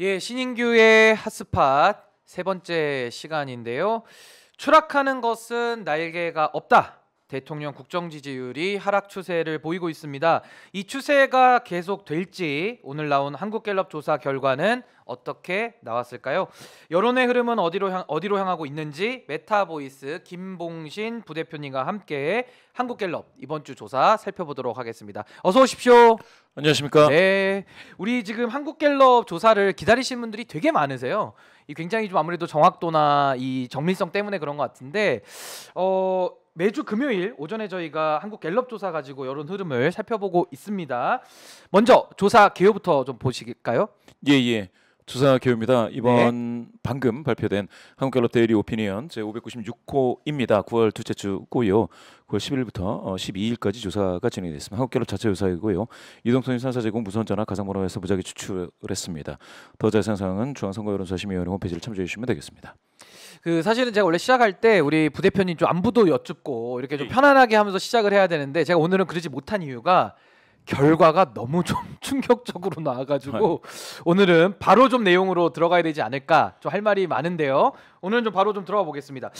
예, 신인규의 핫스팟 세 번째 시간인데요. 추락하는 것은 날개가 없다. 대통령 국정 지지율이 하락 추세를 보이고 있습니다. 이 추세가 계속될지 오늘 나온 한국갤럽 조사 결과는 어떻게 나왔을까요? 여론의 흐름은 어디로 향, 어디로 향하고 있는지 메타보이스 김봉신 부대표님과 함께 한국갤럽 이번 주 조사 살펴보도록 하겠습니다. 어서 오십시오. 안녕하십니까? 네. 우리 지금 한국갤럽 조사를 기다리신 분들이 되게 많으세요. 이 굉장히 좀 아무래도 정확도나 이 정밀성 때문에 그런 것 같은데 어 매주 금요일 오전에 저희가 한국 갤럽 조사 가지고 여론 흐름을 살펴보고 있습니다. 먼저 조사 개요부터 좀 보실까요? 예, 예. 조사 개요입니다. 이번 네. 방금 발표된 한국갤럽 데일리 오피니언 제 596호입니다. 9월 둘째 주고요. 9월 10일부터 12일까지 어, 조사가 진행됐습니다. 한국갤럽 자체 조사이고요. 이동통신 산사 제공 무선 전화 가상번호에서 무작위 추출했습니다. 더 자세한 사항은 중앙선거여론조사심의위원 홈페이지를 참조해 주시면 되겠습니다. 그 사실은 제가 원래 시작할 때 우리 부대표님 좀 안부도 여쭙고 이렇게 좀 예. 편안하게 하면서 시작을 해야 되는데 제가 오늘은 그러지 못한 이유가 결과가 너무 좀 충격적으로 나와가지고 아, 예. 오늘은 바로 좀 내용으로 들어가야 되지 않을까 좀 할 말이 많은데요. 오늘은 좀 바로 좀 들어가 보겠습니다.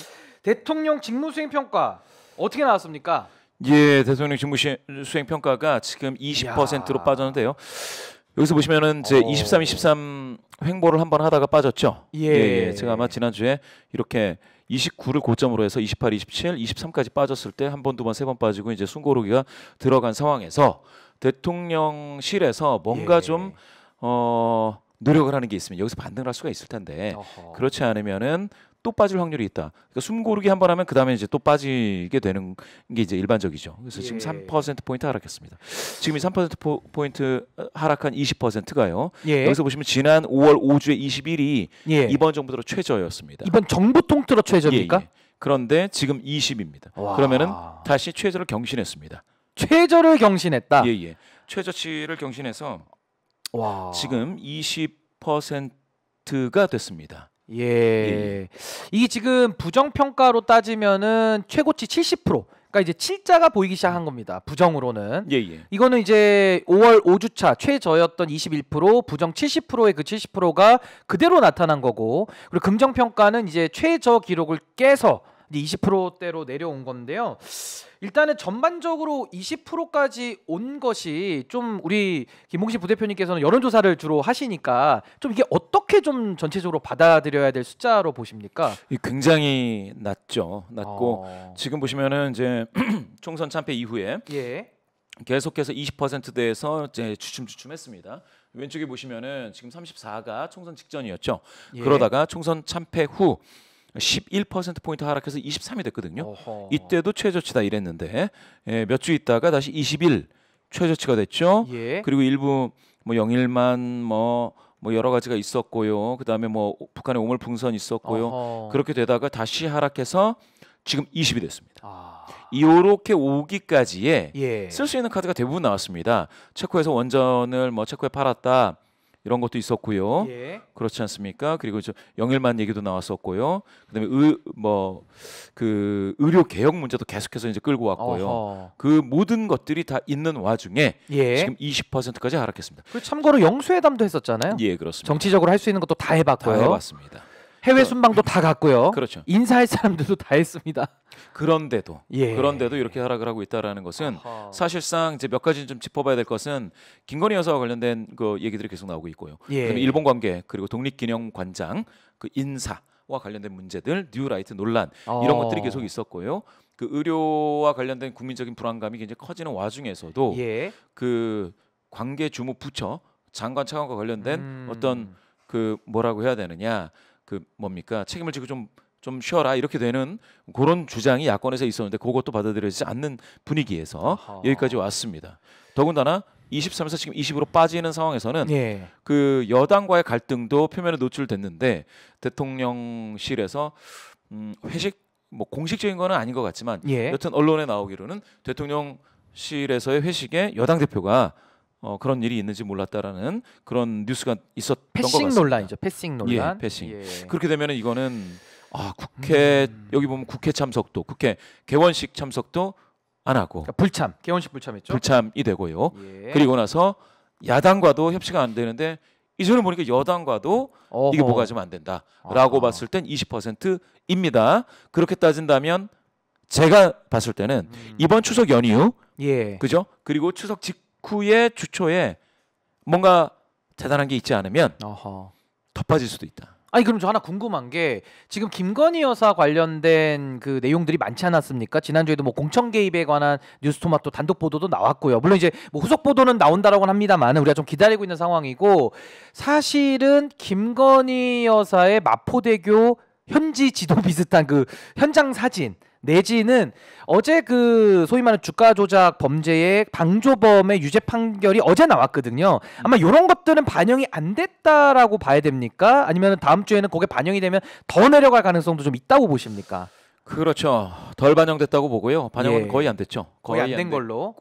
대통령 직무 수행 평가 어떻게 나왔습니까? 예, 대통령 직무 수행 평가가 지금 20%로 빠졌는데요. 여기서 보시면은 이제 어. 23, 23 횡보를 한 번 하다가 빠졌죠. 예. 예, 예. 예. 제가 아마 지난주에 이렇게 29를 고점으로 해서 28, 27, 23까지 빠졌을 때 한 번, 두 번, 세 번 빠지고 이제 숨고르기가 들어간 상황에서 대통령실에서 뭔가 예. 좀 어, 노력을 하는 게 있으면 여기서 반등을 할 수가 있을 텐데 어허. 그렇지 않으면은 또 빠질 확률이 있다. 그러니까 숨 고르기 한번 하면 그 다음에 이제 또 빠지게 되는 게 이제 일반적이죠. 그래서 지금 예. 3% 포인트 하락했습니다. 지금 이3% 포인트 어, 하락한 20%가요. 예. 여기서 보시면 지난 5월 5주에 21이 예. 이번 정부 들어 최저였습니다. 이번 정부 통틀어 최저입니까? 예, 예. 그런데 지금 20입니다. 와. 그러면은 다시 최저를 경신했습니다. 최저를 경신했다. 예, 예. 최저치를 경신해서 와. 지금 20%가 됐습니다. 예. 예. 예. 이게 지금 부정평가로 따지면은 최고치 70%. 그러니까 이제 7자가 보이기 시작한 음. 겁니다. 부정으로는. 예, 예. 이거는 이제 5월 5주차 최저였던 21% 부정 70%의 그 70%가 그대로 나타난 거고. 그리고 금정평가는 이제 최저 기록을 깨서 20%대로 내려온 건데요. 일단은 전반적으로 20%까지 온 것이 좀 우리 김홍식 부대표님께서는 여론조사를 주로 하시니까 좀 이게 어떻게 좀 전체적으로 받아들여야 될 숫자로 보십니까? 굉장히 낮죠. 낮고 어... 지금 보시면은 이제 총선 참패 이후에 예. 계속해서 20%대에서 이제 주춤주춤했습니다. 왼쪽에 보시면은 지금 34가 총선 직전이었죠. 예. 그러다가 총선 참패 후 11%포인트 하락해서 23이 됐거든요. 어허. 이때도 최저치다 이랬는데 예, 몇주 있다가 다시 21 최저치가 됐죠. 예. 그리고 일부 뭐 영일만 뭐뭐 뭐 여러 가지가 있었고요. 그다음에 뭐 북한의 오물풍선 있었고요. 어허. 그렇게 되다가 다시 하락해서 지금 20이 됐습니다. 아. 이렇게 오기까지에 예. 쓸수 있는 카드가 대부분 나왔습니다. 체코에서 원전을 뭐 체코에 팔았다. 이런 것도 있었고요. 예. 그렇지 않습니까? 그리고 저 영일만 얘기도 나왔었고요. 그다음에 의 뭐 그 의료 개혁 문제도 계속해서 이제 끌고 왔고요. 어허. 그 모든 것들이 다 있는 와중에 예. 지금 20%까지 하락했습니다. 그 참고로 영수회담도 했었잖아요. 예, 그렇습니다. 정치적으로 할 수 있는 것도 다 해봤고요. 다 해봤습니다. 해외 순방도 다 갔고요. 그렇죠. 인사할 사람들도 다 했습니다. 그런데도 예. 그런데도 이렇게 하락을 하고 있다라는 것은 아하. 사실상 이제 몇 가지 좀 짚어봐야 될 것은 김건희 여사와 관련된 그 얘기들이 계속 나오고 있고요. 예. 일본 관계 그리고 독립기념 관장 그 인사 와 관련된 문제들, 뉴라이트 논란 이런 어. 것들이 계속 있었고요. 그 의료와 관련된 국민적인 불안감이 굉장히 커지는 와중에서도 예. 그 관계 주무 부처 장관 차관과 관련된 음. 어떤 그 뭐라고 해야 되느냐 그 뭡니까 책임을 지고 좀 좀 쉬어라 이렇게 되는 그런 주장이 야권에서 있었는데 그것도 받아들여지지 않는 분위기에서 아하. 여기까지 왔습니다. 더군다나 23에서 지금 20으로 빠지는 상황에서는 예. 그 여당과의 갈등도 표면에 노출됐는데 대통령실에서 음, 회식 뭐 공식적인 거는 아닌 것 같지만 예. 여튼 언론에 나오기로는 대통령실에서의 회식에 여당 대표가 어, 그런 일이 있는지 몰랐다라는 그런 뉴스가 있었던 패싱 것 같습니다. 논란이죠. 패싱 예, 논란. 예, 패싱. 예. 그렇게 되면 이거는 아 국회 음. 여기 보면 국회 참석도 국회 개원식 참석도 안 하고 그러니까 불참 개원식 불참했죠. 불참이 되고요. 예. 그리고 나서 야당과도 협치가 안 되는데 이전을 보니까 여당과도 어허. 이게 뭐가 좀 안 된다라고 아. 봤을 땐 20%입니다. 그렇게 따진다면 제가 봤을 때는 음. 이번 추석 연휴 예. 그죠? 그리고 추석 직 축후에 주초에 뭔가 대단한 게 있지 않으면 어허. 더 빠질 수도 있다. 아니 그럼 저 하나 궁금한 게 지금 김건희 여사 관련된 그 내용들이 많지 않았습니까? 지난주에도 뭐 공천 개입에 관한 뉴스토마토 단독 보도도 나왔고요. 물론 이제 뭐 후속 보도는 나온다라고는 합니다만 우리가 좀 기다리고 있는 상황이고 사실은 김건희 여사의 마포대교 현지 지도 비슷한 그 현장 사진 내지는 어제 그 소위 말하는 주가 조작 범죄의 방조범의 유죄 판결이 어제 나왔거든요. 아마 이런 것들은 반영이 안 됐다라고 봐야 됩니까? 아니면 다음 주에는 그게 반영이 되면 더 내려갈 가능성도 좀 있다고 보십니까? 그렇죠. 덜 반영됐다고 보고요. 반영은 예. 거의 안 됐죠. 거의, 거의 안 된 걸로.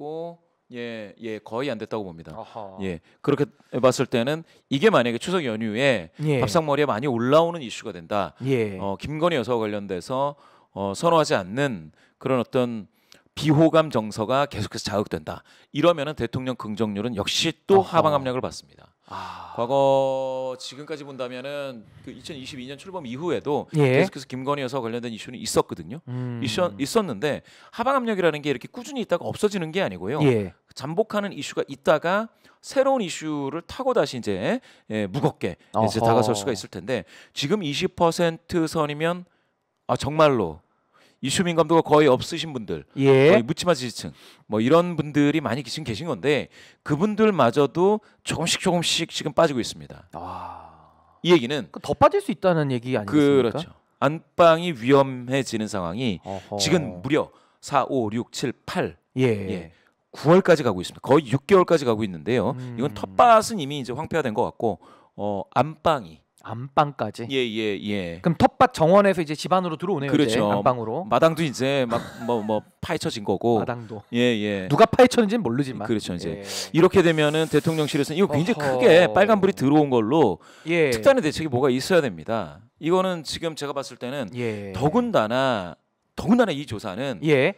예, 예, 거의 안 됐다고 봅니다. 어허. 예, 그렇게 봤을 때는 이게 만약에 추석 연휴에 예. 밥상머리에 많이 올라오는 이슈가 된다. 예. 어, 김건희 여사와 관련돼서 어, 선호하지 않는 그런 어떤 비호감 정서가 계속해서 자극된다. 이러면은 대통령 긍정률은 역시 또 아하. 하방 압력을 받습니다. 아. 과거 지금까지 본다면은 그 2022년 출범 이후에도 예. 계속해서 김건희 여사 관련된 이슈는 있었거든요. 음. 이슈, 있었는데 하방 압력이라는 게 이렇게 꾸준히 있다가 없어지는 게 아니고요. 예. 잠복하는 이슈가 있다가 새로운 이슈를 타고 다시 이제 예, 무겁게 어허. 이제 다가설 수가 있을 텐데 지금 20% 선이면 아 정말로 이슈민 감도가 거의 없으신 분들, 예. 거의 묻지마 지지층, 뭐 이런 분들이 많이 지금 계신 건데 그분들마저도 조금씩 조금씩 지금 빠지고 있습니다. 아... 이 얘기는 그러니까 더 빠질 수 있다는 얘기 아니겠습니까? 그렇죠. 안방이 위험해지는 상황이 어허... 지금 무려 4, 5, 6, 7, 8, 예. 예. 9월까지 가고 있습니다. 거의 6개월까지 가고 있는데요. 음... 이건 텃밭은 이미 이제 황폐화된 것 같고 어, 안방이 안방까지. 예, 예, 예. 그럼 텃밭 정원에서 이제 집안으로 들어오네요. 그렇죠. 이제 안방으로. 마당도 이제 막 뭐뭐 뭐 파헤쳐진 거고. 마당도. 예, 예. 누가 파헤쳤는지는 모르지만. 그렇죠, 이제 예. 이렇게 되면은 대통령실에서는 이거 굉장히 어허... 크게 빨간 불이 들어온 걸로 예. 특단의 대책이 뭐가 있어야 됩니다. 이거는 지금 제가 봤을 때는 예. 더군다나 더군다나 이 조사는 예.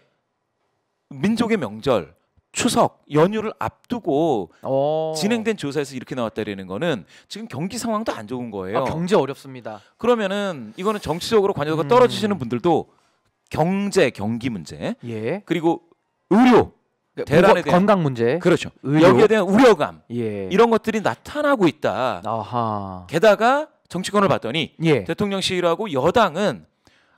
민족의 명절 추석 연휴를 앞두고 오. 어. 진행된 조사에서 이렇게 나왔다라는 거는 지금 경기 상황도 안 좋은 거예요. 아, 경제 어렵습니다. 그러면은 이거는 정치적으로 관여가 음. 떨어지시는 분들도 경제 경기 문제 예. 그리고 의료 네, 대란에 대한 건강 문제 그렇죠. 의료. 여기에 대한 우려감 예. 이런 것들이 나타나고 있다. 아하. 게다가 정치권을 봤더니 예. 대통령실하고 여당은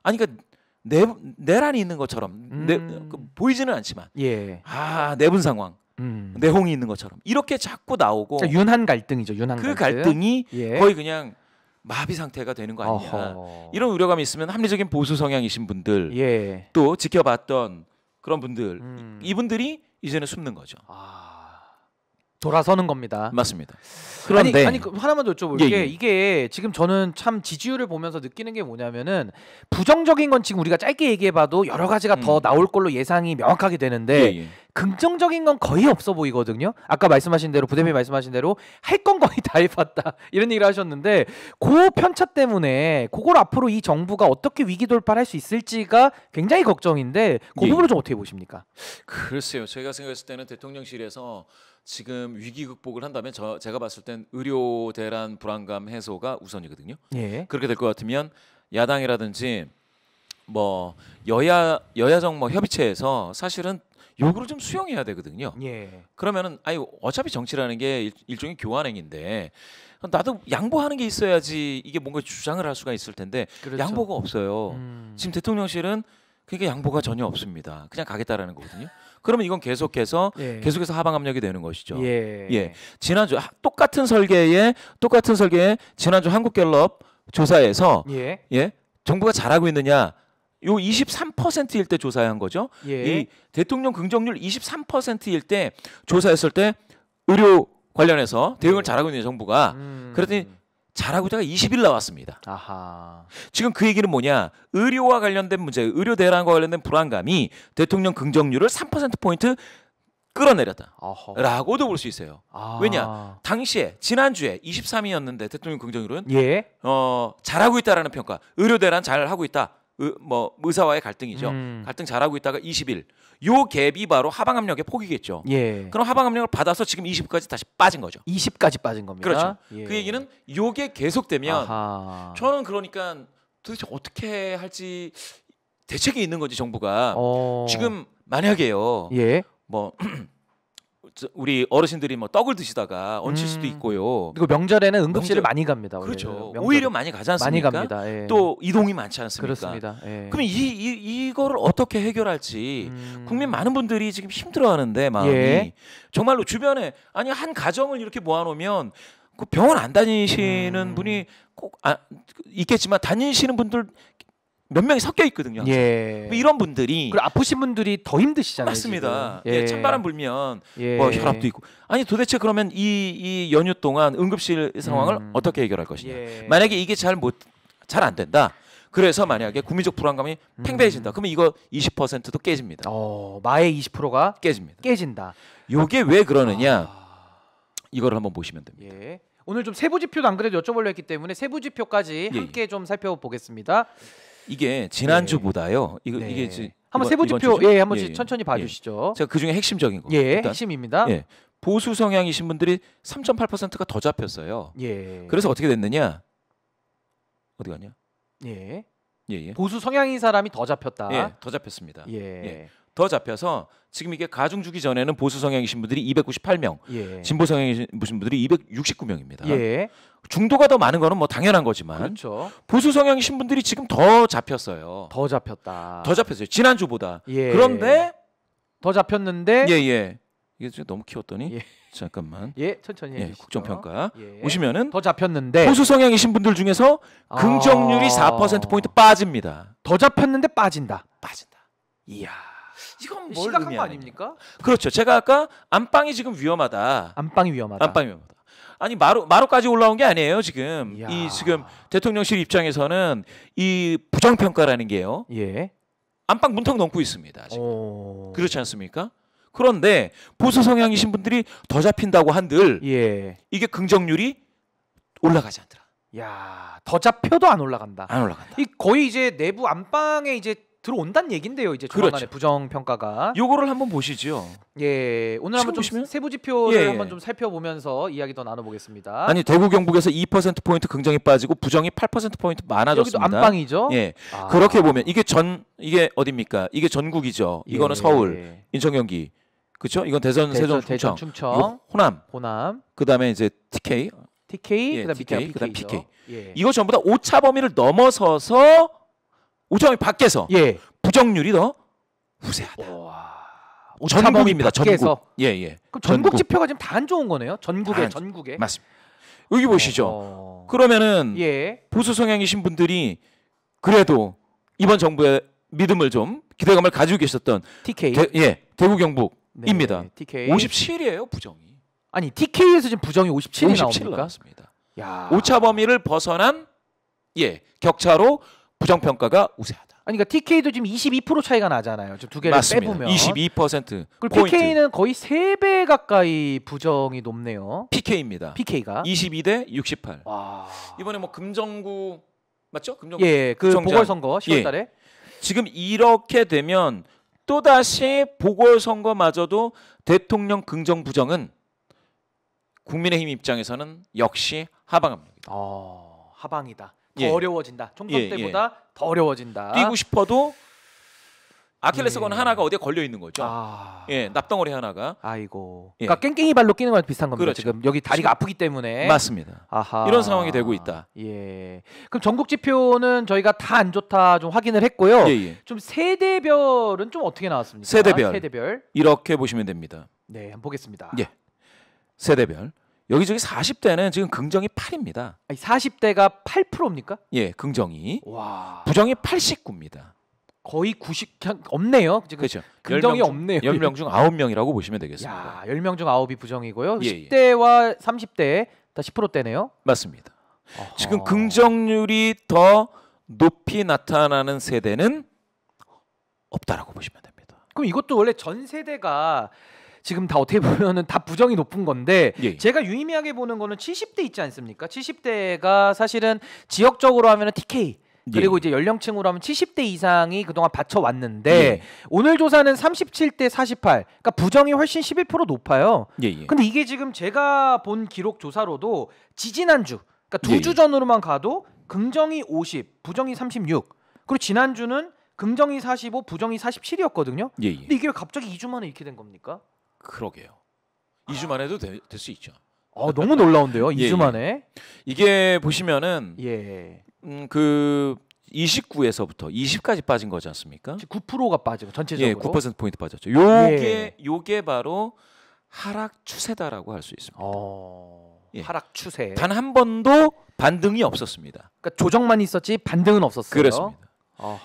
아니 그러니까 내 내란이 있는 것처럼 음. 내, 그, 보이지는 않지만 예. 아 내분 상황 음. 내홍이 있는 것처럼 이렇게 자꾸 나오고 그 윤한 갈등이죠 윤한 그 갈등. 이 예. 거의 그냥 마비 상태가 되는 거 아니냐 어허. 이런 우려감이 있으면 합리적인 보수 성향이신 분들 예. 또 지켜봤던 그런 분들 음. 이분들이 이제는 숨는 거죠. 아. 돌아서는 겁니다. 맞습니다. 그런데 아니, 아니 그 하나만 더 여쭤볼게 예, 예. 이게 지금 저는 참 지지율을 보면서 느끼는 게 뭐냐면은 부정적인 건 지금 우리가 짧게 얘기해봐도 여러 가지가 음. 더 나올 걸로 예상이 명확하게 되는데 예, 예, 긍정적인 건 거의 없어 보이거든요. 아까 말씀하신 대로 부대표 음. 말씀하신 대로 할 건 거의 다 해봤다 이런 얘기를 하셨는데 그 편차 때문에 그걸 앞으로 이 정부가 어떻게 위기 돌파할 수 있을지가 굉장히 걱정인데 그 예. 부분을 좀 어떻게 보십니까? 글쎄요, 제가 생각했을 때는 대통령실에서 지금 위기 극복을 한다면 저 제가 봤을 땐 의료 대란 불안감 해소가 우선이거든요. 예. 그렇게 될 것 같으면 야당이라든지 뭐 여야 여야 정뭐 협의체에서 사실은 요구를 좀 수용해야 되거든요. 예. 그러면은 아유 어차피 정치라는 게 일, 종의 교환행인데 나도 양보하는 게 있어야지 이게 뭔가 주장을 할 수가 있을 텐데 그렇죠. 양보가 없어요. 음. 지금 대통령실은 그게 양보가 전혀 없습니다. 그냥 가겠다라는 거거든요. 그러면 이건 계속해서 예. 계속해서 하방 압력이 되는 것이죠. 예. 예. 지난주 똑같은 설계에 똑같은 설계에 지난주 한국갤럽 조사에서 예. 예. 정부가 잘하고 있느냐 요 23%일 때 조사한 거죠. 예. 이 대통령 긍정률 23%일 때 조사했을 때 의료 관련해서 대응을 예. 잘하고 있는 정부가 음. 그랬더니 잘하고자가 20일 나왔습니다. 아하. 지금 그 얘기는 뭐냐? 의료와 관련된 문제, 의료 대란과 관련된 불안감이 대통령 긍정률을 3% 포인트 끌어내렸다라고도 볼 수 있어요. 아. 왜냐 당시에 지난주에 23이었는데 대통령 긍정률은 예. 어 잘하고 있다라는 평가, 의료 대란 잘하고 있다. 의, 뭐 의사와의 갈등이죠. 음. 갈등 잘하고 있다가 2 0일 요 갭이 바로 하방 압력의 폭이겠죠. 예. 그럼 하방 압력을 받아서 지금 20까지 다시 빠진 거죠. 20까지 빠진 겁니다. 그렇죠. 예. 그 얘기는 요게 계속되면 아하. 저는 그러니까 도대체 어떻게 할지 대책이 있는 거지 정부가 어... 지금 만약에요. 예. 뭐 우리 어르신들이 뭐 떡을 드시다가 얹힐 수도 음. 있고요. 그리고 명절에는 응급실을 명절. 많이 갑니다. 그렇죠. 오히려 많이 가지 않습니까? 많이 갑니다. 예. 또 이동이 많지 않습니까? 그렇습니다. 예. 그럼 이, 이 이거를 어떻게 해결할지 음. 국민 많은 분들이 지금 힘들어하는데 마음이 예. 정말로 주변에 아니 한 가정을 이렇게 모아놓으면 그 병원 안 다니시는 음. 분이 꼭 아, 있겠지만 다니시는 분들 몇 명이 섞여 있거든요. 예. 뭐 이런 분들이 그리고 아프신 분들이 더 힘드시잖아요. 맞습니다. 예. 예. 찬바람 불면 예. 뭐 혈압도 있고 아니 도대체 그러면 이이 이 연휴 동안 응급실 상황을 음. 어떻게 해결할 것이냐. 예. 만약에 이게 잘 못 잘 안 된다. 그래서 만약에 국민적 불안감이 음. 팽배해진다. 그러면 이거 20%도 깨집니다. 어, 마의 20%가 깨집니다. 깨진다. 요게 왜 그러느냐? 아... 이걸 한번 보시면 됩니다. 예. 오늘 좀 세부 지표도 안 그래도 여쭤보려 했기 때문에 세부 지표까지 예, 함께 좀 살펴보겠습니다. 이게 지난주보다요. 네. 이거 네. 이게 지, 한번 세부지표 예, 한번 예, 예. 천천히 봐주시죠. 예. 제가 그 중에 핵심적인 거. 예, 일단, 핵심입니다. 예, 보수 성향이신 분들이 3.8%가 더 잡혔어요. 예. 그래서 어떻게 됐느냐? 어디 갔냐? 예. 예, 예. 보수 성향인 사람이 더 잡혔다. 예, 더 잡혔습니다. 예. 예. 더 잡혀서 지금 이게 가중 주기 전에는 보수 성향이신 분들이 298명, 예. 진보 성향이신 분들이 269명입니다. 예. 중도가 더 많은 거는 뭐 당연한 거지만 그렇죠. 보수 성향이신 분들이 지금 더 잡혔어요. 더 잡혔다. 더 잡혔어요. 지난주보다. 예. 그런데 더 잡혔는데 예예. 예. 이게 지금 너무 키웠더니 예. 잠깐만. 예, 천천히 예, 국정평가. 예. 오시면은 더 잡혔는데 보수 성향이신 분들 중에서 아. 긍정률이 아... 4% 포인트 빠집니다. 더 잡혔는데 빠진다. 빠진다. 이야. 이건 뭘 심각한 거 의미하느냐. 아닙니까? 그렇죠. 제가 아까 안방이 지금 위험하다. 안방이 위험하다. 안방이 위험하다. 아니 마루 마루까지 올라온 게 아니에요 지금 이야. 이 지금 대통령실 입장에서는 이 부정평가라는 게요 예. 안방 문턱 넘고 있습니다 지금 오. 그렇지 않습니까? 그런데 보수 성향이신 분들이 더 잡힌다고 한들 예. 이게 긍정률이 올라가지 않더라 야, 더 잡혀도 안 올라간다. 안 올라간다. 이 거의 이제 내부 안방에 이제 들어온다는 얘긴데요. 이제 조만간에 그렇죠. 부정 평가가. 요거를 한번 보시죠. 예, 오늘 한번 좀 세부 지표를 예, 예. 한번 좀 살펴보면서 이야기 더 나눠보겠습니다. 아니 대구 경북에서 2% 포인트 긍정이 빠지고 부정이 8% 포인트 많아졌습니다. 여기도 안방이죠. 예, 아. 그렇게 보면 이게 전 이게 어딥니까? 이게 전국이죠. 예. 이거는 예. 서울, 인천, 경기. 그렇죠? 이건 대전, 대전 세종, 충청, 충청 호남, 호남. 그다음에 이제 TK, TK, 예, 그다음 t k 그다음 PK. 예. 이거 전부 다 오차 범위를 넘어서서 오차범위 밖에서 예. 부정률이 더 우세하다. 와. 전국입니다. 전국. 예, 예. 그럼 전국, 전국. 지표가 지금 다 안 좋은 거네요. 전국에 아, 전국에. 맞습니다. 여기 보시죠. 어... 그러면은 예. 보수 성향이신 분들이 그래도 이번 정부의 믿음을 좀 기대감을 가지고 계셨던 TK 대, 예 대구 경북입니다. 네, TK 57이에요 부정이. 아니 TK에서 지금 부정이 57이 57 나옵니까? 나습니다 야. 오차 범위를 벗어난 예 격차로 부정평가가 우세하다. 아니, 그러니까 TK도 지금 22% 차이가 나잖아요. 두 개를 맞습니다. 빼보면 22% 그리고 포인트. PK는 거의 3배 가까이 부정이 높네요. PK입니다. PK가 22대 68. 와. 이번에 뭐 금정구 맞죠? 금정구 예, 그 보궐선거 10월달에 예. 지금 이렇게 되면 또 다시 보궐선거마저도 대통령 긍정 부정은 국민의힘 입장에서는 역시 하방합니다. 어, 아, 하방이다. 더 예. 어려워진다. 총선 예, 예. 때보다 더 어려워진다. 뛰고 싶어도 아킬레스건 음. 하나가 어디에 걸려 있는 거죠. 아... 예, 납덩어리 하나가. 아이고. 예. 그러니까 깽깽이 발로 끼는 건 비슷한 겁니다. 그렇죠. 지금 여기 다리가 아프기 때문에. 맞습니다. 아하. 이런 상황이 되고 있다. 예. 그럼 전국 지표는 저희가 다 안 좋다 좀 확인을 했고요. 예, 좀 세대별은 좀 어떻게 나왔습니까? 세대별. 세대별. 이렇게 보시면 됩니다. 네, 한번 보겠습니다. 예. 세대별. 여기저기 40대는 지금 긍정이 8입니다. 아니, 40대가 8%입니까? 예, 긍정이. 와. 부정이 89입니다. 거의 90그 없네요. 지금 그렇죠. 긍정이 10명 중, 없네요. 10명 중 9명이라고 보시면 되겠습니다. 야, 10명 중 9이 부정이고요. 예, 10대와 예. 30대 다 10%대네요. 맞습니다. 어허. 지금 긍정률이 더 높이 나타나는 세대는 없다라고 보시면 됩니다. 그럼 이것도 원래 전 세대가 지금 다 어떻게 보면은 다 부정이 높은 건데 예. 예. 제가 유의미하게 보는 거는 70대 있지 않습니까? 70대가 사실은 지역적으로 하면은 TK 예. 그리고 예. 이제 연령층으로 하면 70대 이상이 그동안 받쳐 왔는데 예, 예. 오늘 조사는 37대 48. 그러니까 부정이 훨씬 11% 높아요. 예예. 근데 이게 지금 제가 본 기록 조사로도 지지난주 그러니까 두 주 전으로만 가도 긍정이 50, 부정이 36. 그리고 지난주는 긍정이 45, 부정이 47이었거든요. 예예. 근데 이게 왜 갑자기 2주 만에 이렇게 된 겁니까? 그러게요. 2주 만에도 될 수 있죠. 어, 너무 놀라운데요. 2주 예, 예. 만에. 이게 보시면은 예. 음, 그 29에서부터 20까지 빠진 거지 않습니까? 9%가 빠지고 전체적으로. 예, 9% 포인트 빠졌죠. 요게 예. 요게 바로 하락 추세다라고 할 수 있습니다. 어... 예. 하락 추세. 단 한 번도 반등이 없었습니다. 그러니까 조정만 있었지 반등은 없었어요. 그렇습니다.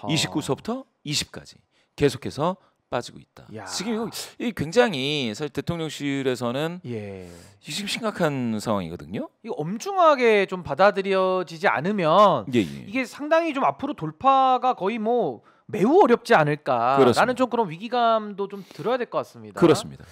29서부터 20까지 계속해서 빠지고 있다. 야. 지금 이거 굉장히 사실 대통령실에서는 예. 지금 심각한 상황이거든요. 이거 엄중하게 좀 받아들여지지 않으면 예, 예. 이게 상당히 좀 앞으로 돌파가 거의 뭐 매우 어렵지 않을까라는 좀 그런 위기감도 좀 들어야 될 것 같습니다. 그렇습니다.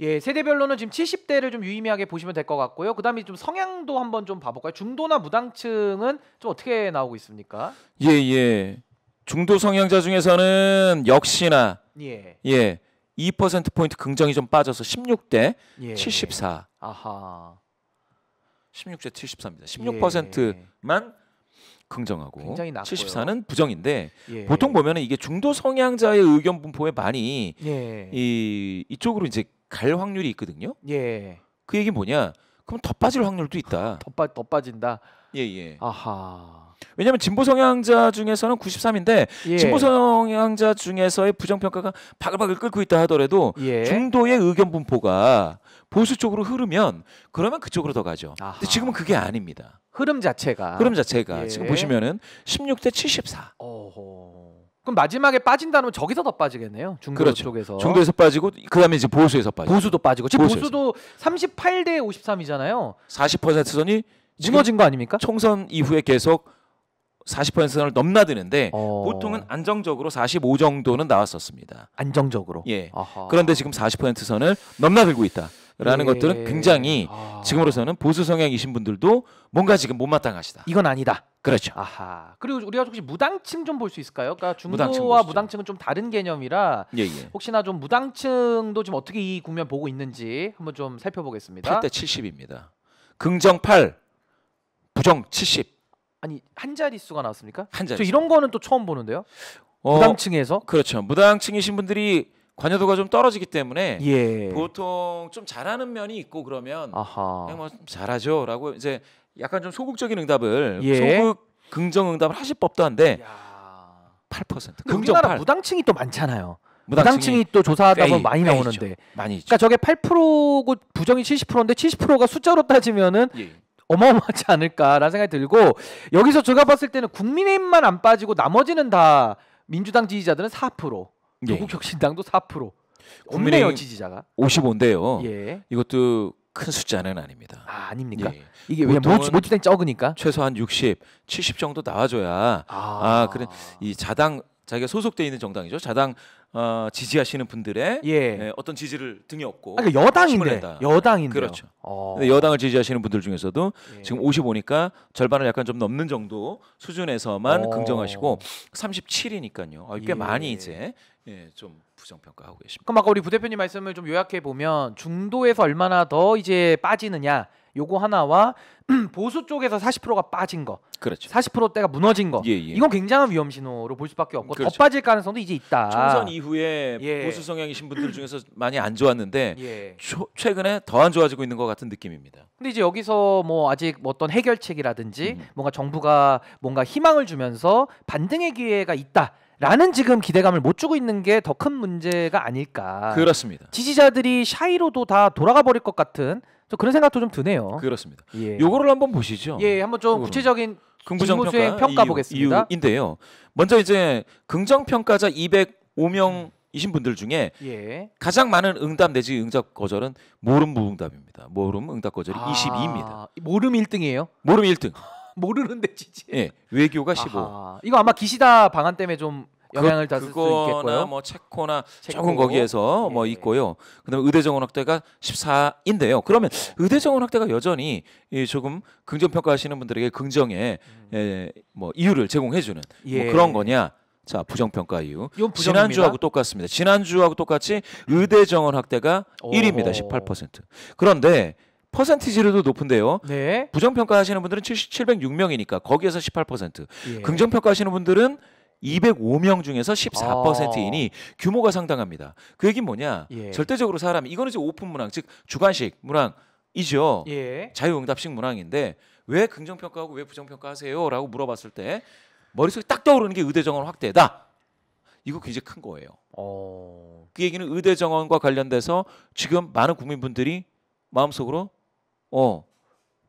예, 세대별로는 지금 70대를 좀 유의미하게 보시면 될 것 같고요. 그다음에 좀 성향도 한번 좀 봐볼까요? 중도나 무당층은 좀 어떻게 나오고 있습니까? 예, 예. 중도 성향자 중에서는 역시나 예. 예. 2% 포인트 긍정이 좀 빠져서 16대 예. 74. 아하. 16대 74입니다. 16%만 예. 긍정하고 74는 부정인데 예. 보통 보면은 이게 중도 성향자의 의견 분포에 많이 예. 이 이쪽으로 이제 갈 확률이 있거든요. 예. 그 얘기 뭐냐? 그럼 더 빠질 확률도 있다. 더, 빠, 더 빠진다. 예, 예. 아하. 왜냐하면 진보 성향자 중에서는 93인데 예. 진보 성향자 중에서의 부정평가가 바글바글 끓고 있다 하더라도 예. 중도의 의견 분포가 보수 쪽으로 흐르면 그러면 그쪽으로 더 가죠. 아하. 근데 지금은 그게 아닙니다. 흐름 자체가 흐름 자체가 예. 지금 보시면은 16대 74. 어허. 그럼 마지막에 빠진다면 저기서 더 빠지겠네요. 중도 그렇죠. 쪽에서. 중도에서 빠지고 그다음에 이제 보수에서 빠지고. 보수도 빠지고. 지금 보수에서. 보수도 38대 53이잖아요. 40% 선이 무너진 거 아닙니까? 총선 이후에 계속 40% 선을 넘나드는데 어... 보통은 안정적으로 45 정도는 나왔었습니다. 안정적으로. 예. 아하. 그런데 지금 40% 선을 넘나들고 있다. 라는 예. 것들은 굉장히 아... 지금으로서는 보수 성향이신 분들도 뭔가 지금 못마땅하시다. 이건 아니다. 그렇죠. 아하. 그리고 우리가 혹시 무당층 좀 볼 수 있을까요? 그러니까 중도와 무당층 은좀 다른 개념이라 예, 예. 혹시나 좀 무당층도 지금 어떻게 이 국면 보고 있는지 한번 좀 살펴보겠습니다. 8대 70입니다. 긍정 8, 부정 70. 아니 한자리수가 나왔습니까? 한자릿저 이런 거는 또 처음 보는데요. 어, 무당층에서 그렇죠. 무당층이신 분들이 관여도가 좀 떨어지기 때문에 예. 보통 좀 잘하는 면이 있고 그러면 아하. 그냥 뭐 잘하죠라고 이제 약간 좀 소극적인 응답을 예. 소극 긍정 응답을 하실 법도 한데 야. 8% 긍정 우리나라 8. 무당층이 또 많잖아요. 무당층이, 무당층이 또 조사하다 보면 많이 나오는데 많이 그러니까 저게 8%고 부정이 70%인데 70%가 숫자로 따지면은 예. 어마어마하지 않을까라는 생각이 들고 여기서 제가 봤을 때는 국민의힘만 안 빠지고 나머지는 다 민주당 지지자들은 4%, 예. 조국혁신당도 4%. 국민의힘 지지자가 55인데요. 예. 이것도 큰 숫자는 아닙니다. 아, 아닙니까? 예. 이게 왜 모집된 적으니까 최소한 60, 70 정도 나와줘야 아, 아 그런 그래, 이 자당 자기가 소속돼 있는 정당이죠. 자당 어, 지지하시는 분들의 예. 예, 어떤 지지를 등에 업고 아니, 그러니까 여당인데 여당인데 그렇죠. 어. 여당을 지지하시는 분들 중에서도 예. 지금 55니까 절반을 약간 좀 넘는 정도 수준에서만 어. 긍정하시고 37이니까요. 어, 아, 꽤 예. 많이 이제 예, 좀 부정평가하고 계십니다. 그럼 아까 우리 부 대표님 말씀을 좀 요약해 보면 중도에서 얼마나 더 이제 빠지느냐 요거 하나와 보수 쪽에서 40%가 빠진 거, 그렇죠. 40%대가 무너진 거, 예, 예. 이건 굉장한 위험 신호로 볼 수밖에 없고 그렇죠. 더 빠질 가능성도 이제 있다. 총선 이후에 예. 보수 성향이신 분들 중에서 많이 안 좋았는데 예. 초, 최근에 더 안 좋아지고 있는 것 같은 느낌입니다. 근데 이제 여기서 뭐 아직 뭐 어떤 해결책이라든지 음. 뭔가 정부가 뭔가 희망을 주면서 반등의 기회가 있다. 라는 지금 기대감을 못 주고 있는 게 더 큰 문제가 아닐까. 그렇습니다. 지지자들이 샤이로도 다 돌아가 버릴 것 같은 저 그런 생각도 좀 드네요. 그렇습니다. 예. 요거를 한번 보시죠. 예, 한번 좀 요거를. 음. 구체적인 긍부정 평가 평가 이유, 보겠습니다. 인데요 먼저 이제 긍정 평가자 205명 이신 분들 중에 예. 가장 많은 응답 내지 응답 거절은 모름 무응답입니다. 모름 응답 거절이 아, 22입니다. 모름 1등이에요? 모름 1등. 모르는데 진짜. 예, 외교가 15. 아하. 이거 아마 기시다 방안 때문에 좀그 영향을 그, 다쓸수 있겠고요. 뭐 체코나 체코. 조금 거기에서 뭐 예. 뭐 있고요. 그다음에 의대정원 학대가 14인데요. 그러면 네. 의대정원 학대가 여전히 조금 긍정 평가하시는 분들에게 긍정의 음. 예, 뭐 이유를 제공해주는 뭐 예. 뭐 그런 거냐? 자 부정평가 이유 지난주하고 똑같습니다. 지난주하고 똑같이 의대정원 학대가 오. 1입니다 18%. 그런데 퍼센티지로도 높은데요. 네. 부정평가하시는 분들은 7 706명이니까 거기에서 18%. 예. 긍정평가하시는 분들은 205명 중에서 14%인이 아. 규모가 상당합니다. 그 얘기는 뭐냐? 예. 절대적으로 사람 이거는 이제 오픈 문항 즉 주관식 문항이죠. 예. 자유응답식 문항인데 왜 긍정 평가하고 왜 부정 평가하세요라고 물어봤을 때 머릿속에 딱 떠오르는 게 의대 정원 확대다. 이거 굉장히 큰 거예요. 어... 그 얘기는 의대 정원과 관련돼서 지금 많은 국민분들이 마음속으로 어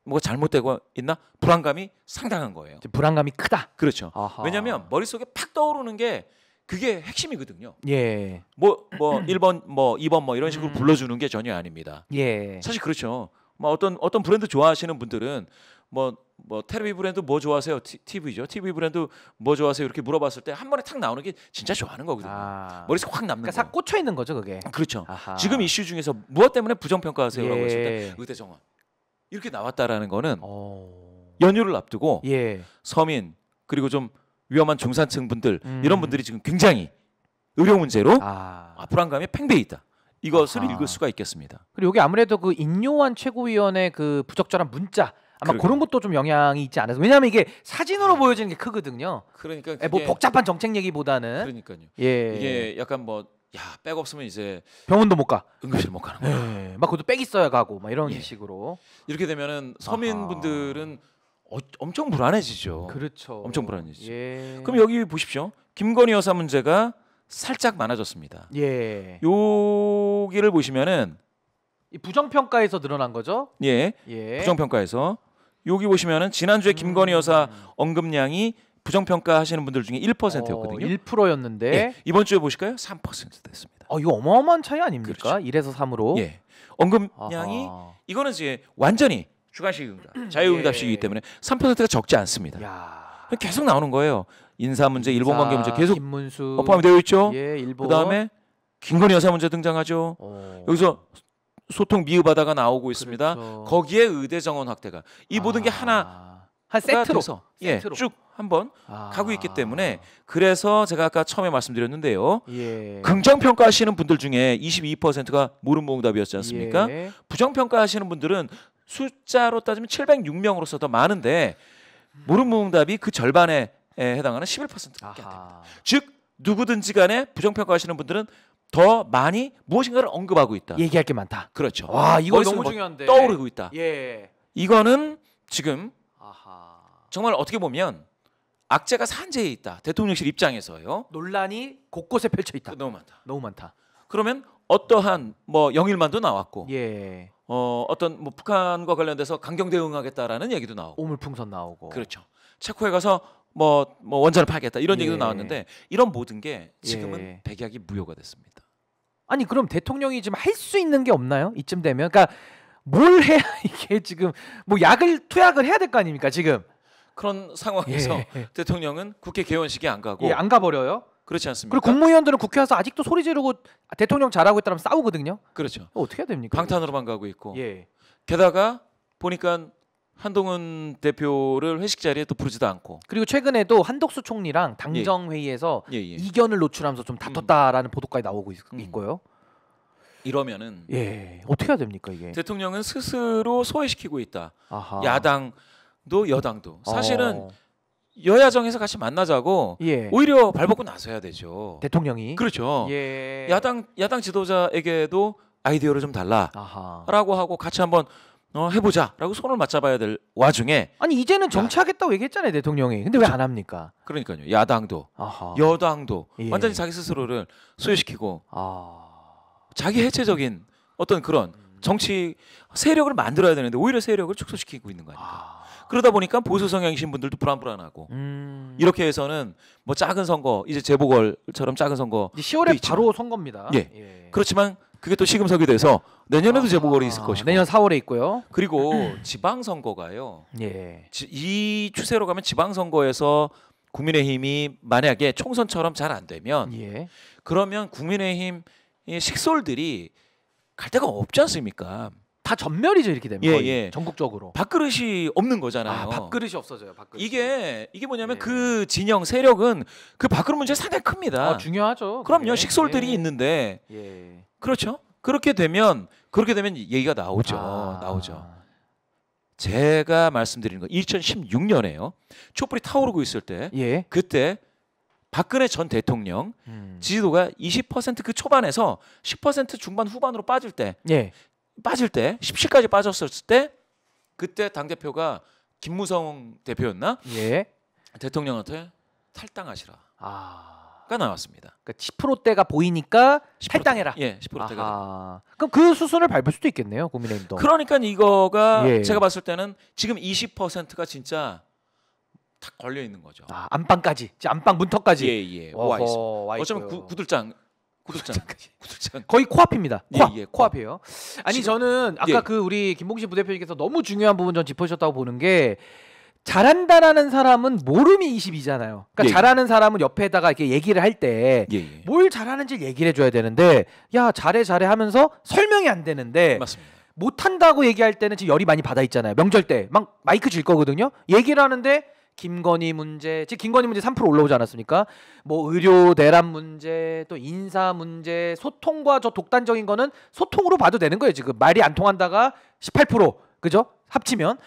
뭐가 잘못되고 있나 불안감이 상당한 거예요. 불안감이 크다. 그렇죠. 왜냐하면 머릿속에 팍 떠오르는 게 그게 핵심이거든요. 예. 뭐, 뭐, 1번, 뭐, 2번, 뭐, 이런 식으로 음. 불러주는 게 전혀 아닙니다. 예. 사실 그렇죠. 뭐, 어떤, 어떤 브랜드 좋아하시는 분들은 뭐, 뭐, 테레비 브랜드 뭐 좋아하세요? TV죠. TV 브랜드 뭐 좋아하세요? 이렇게 물어봤을 때 한 번에 탁 나오는 게 진짜 좋아하는 거거든요. 아. 머릿속에 확 남는 그러니까 거. 꽂혀있는 거죠, 그게. 그렇죠. 아하. 지금 이슈 중에서 무엇 때문에 부정평가하세요? 라고 예. 했을 때 의대정원. 이렇게 나왔다라는 거는 어... 연휴를 앞두고 예. 서민 그리고 좀 위험한 중산층 분들 음... 이런 분들이 지금 굉장히 의료 문제로 아... 불안감이 팽배해 있다. 이것을 아 읽을 수가 있겠습니다. 그리고 여기 아무래도 그 인요한 최고위원의 그 부적절한 문자 아마 그 그런 것도 좀 영향이 있지 않아서 왜냐하면 이게 사진으로 음. 보여지는 게 크거든요. 그러니까 예, 뭐 복잡한 정책 얘기보다는 그러니까요. 예. 이게 약간 뭐 야, 백 없으면 이제 병원도 못 가. 응급실 못 가는 거야. 네, 예, 예. 막 그것도 백 있어야 가고 막 이런 예. 식으로. 이렇게 되면은 서민분들은 어, 엄청 불안해지죠. 그렇죠. 엄청 불안해지죠. 예. 그럼 여기 보십시오. 김건희 여사 문제가 살짝 많아졌습니다. 예. 여기를 보시면은 이 부정평가에서 늘어난 거죠? 예. 예. 부정평가에서 여기 보시면은 지난주에 김건희 여사 음. 언급량이 부정평가 하시는 분들 중에 1%였거든요. 어, 1%였는데 예, 이번 주에 보실까요? 3% 됐습니다. 어, 이거 어마어마한 차이 아닙니까? 그렇죠. 1에서 3으로. 예. 언급량이 아하. 이거는 이제 완전히 주관식입니다 자유응답식이기 예. 때문에 3%가 적지 않습니다. 야. 계속 나오는 거예요. 인사 문제, 인사, 일본 관계 문제 계속 김문수, 포함이 되어 있죠. 예, 그다음에 김건희 여사 문제 등장하죠. 오. 어. 여기서 소통 미흡하다가 나오고 있습니다. 그렇죠. 거기에 의대 정원 확대가 이 모든 게 하나 아. 한 그러니까 세트로 예, 쭉 한번 아. 가고 있기 때문에 그래서 제가 아까 처음에 말씀드렸는데요. 예. 긍정 평가하시는 분들 중에 22%가 모른모응답이었지 않습니까? 예. 부정 평가하시는 분들은 숫자로 따지면 706명으로서 더 많은데 모른모응답이 그 절반에 해당하는 11%밖에 아하. 안 됩니다. 즉 누구든지 간에 부정 평가하시는 분들은 더 많이 무엇인가를 언급하고 있다. 얘기할 게 많다. 그렇죠. 와, 이거 너무 뭐 중요한데. 떠오르고 있다. 예. 이거는 지금 정말 어떻게 보면 악재가 산재에 있다. 대통령실 입장에서요. 논란이 곳곳에 펼쳐 있다. 너무 많다. 너무 많다. 그러면 어떠한 뭐 영일만도 나왔고, 예. 어 어떤 뭐 북한과 관련돼서 강경 대응하겠다라는 얘기도 나오고, 오물풍선 나오고, 그렇죠. 체코에 가서 뭐, 뭐 원전을 파겠다 이런 예. 얘기도 나왔는데 이런 모든 게 지금은 예. 백약이 무효가 됐습니다. 아니 그럼 대통령이 지금 할수 있는 게 없나요? 이쯤 되면, 그러니까 뭘 해야 이게 지금 뭐 약을 투약을 해야 될 거 아닙니까 지금? 그런 상황에서 예, 예. 대통령은 국회 개원식에 안 가고 예, 안 가버려요. 그렇지 않습니까? 그리고 국무위원들은 국회 와서 아직도 소리 지르고 대통령 잘하고 있다면 라 싸우거든요. 그렇죠. 어떻게 해야 됩니까? 방탄으로만 가고 있고. 예. 게다가 보니까 한동훈 대표를 회식 자리에 또 부르지도 않고. 그리고 최근에도 한덕수 총리랑 당정 예. 회의에서 예. 예, 이견을 노출하면서 좀 다퉜다라는 음. 보도까지 나오고 있, 음. 고요 이러면은 예 어떻게 해야 됩니까 이게? 대통령은 스스로 소외시키고 있다. 아하. 야당 도 여당도 사실은 어. 여야정에서 같이 만나자고 예. 오히려 발벗고 나서야 되죠. 대통령이 그렇죠. 예. 야당 야당 지도자에게도 아이디어를 좀 달라라고 하고 같이 한번 어, 해보자라고 손을 맞잡아야 될 와중에 아니 이제는 정치하겠다고 야. 얘기했잖아요 대통령이 근데 왜 안 합니까? 그러니까요 야당도 아하. 여당도 예. 완전히 자기 스스로를 소유시키고 아. 자기 해체적인 어떤 그런 정치 세력을 만들어야 되는데 오히려 세력을 축소시키고 있는 거 아닙니까? 아. 그러다 보니까 보수 성향이신 분들도 불안불안하고 음. 이렇게 해서는 뭐 작은 선거 이제 재보궐처럼 작은 선거 10월에 바로 선거입니다. 예. 예. 그렇지만 그게 또 시금석이 돼서 내년에도 아, 재보궐이 있을 것이고 내년 4월에 있고요. 그리고 지방 선거가요. 예. 이 추세로 가면 지방 선거에서 국민의힘이 만약에 총선처럼 잘 안 되면 예. 그러면 국민의힘 식솔들이 갈 데가 없지 않습니까? 다 전멸이죠 이렇게 되면 예, 거의 예. 전국적으로 밥그릇이 없는 거잖아요. 아, 밥그릇이 없어져요. 밥그릇. 이게 이게 뭐냐면 예. 그 진영 세력은 그 밥그릇 문제 상당히 큽니다. 아, 중요하죠. 그럼요 그게. 식솔들이 예. 있는데 예. 그렇죠. 그렇게 되면 그렇게 되면 얘기가 나오죠. 아. 나오죠. 제가 말씀드리는 건 2016년에요. 촛불이 타오르고 있을 때 예. 그때 박근혜 전 대통령 음. 지지도가 20%그 초반에서 10% 중반 후반으로 빠질 때 예. 빠질 때 17까지 빠졌었을 때 그때 당 대표가 김무성 대표였나? 예. 대통령한테 탈당하시라. 아.가 나왔습니다. 그러니까 10%대가 보이니까 10%, 탈당해라. 예, 10%대가. 아. 그럼 그 수순을 밟을 수도 있겠네요, 국민의힘도. 그러니까 이거가 예. 제가 봤을 때는 지금 20%가 진짜 탁 걸려 있는 거죠. 아, 안방까지, 안방 문턱까지. 예, 예. 와있습 어쩌면 구, 구들장 구속장. 구속장. 거의 코앞입니다. 코 예, 예, 코앞이에요. 아니 지금, 저는 아까 예. 그 우리 김봉신 부대표님께서 너무 중요한 부분 전 짚어주셨다고 보는 게 잘한다라는 사람은 모름이 2 0이잖아요 그러니까 예, 예. 잘하는 사람은 옆에다가 이렇게 얘기를 할 때뭘 예, 예. 잘하는지 얘기를 해줘야 되는데 야 잘해 잘해 하면서 설명이 안 되는데 맞습니다. 못한다고 얘기할 때는 지금 열이 많이 받아 있잖아요. 명절 때 막 마이크 질 거거든요. 얘기를 하는데 김건희 문제, 즉 김건희 문제 3% 올라오지 않았습니까? 뭐 의료 대란 문제, 또 인사 문제, 소통과 저 독단적인 거는 소통으로 봐도 되는 거예요. 지금 말이 안 통한다가 18% 그죠? 합치면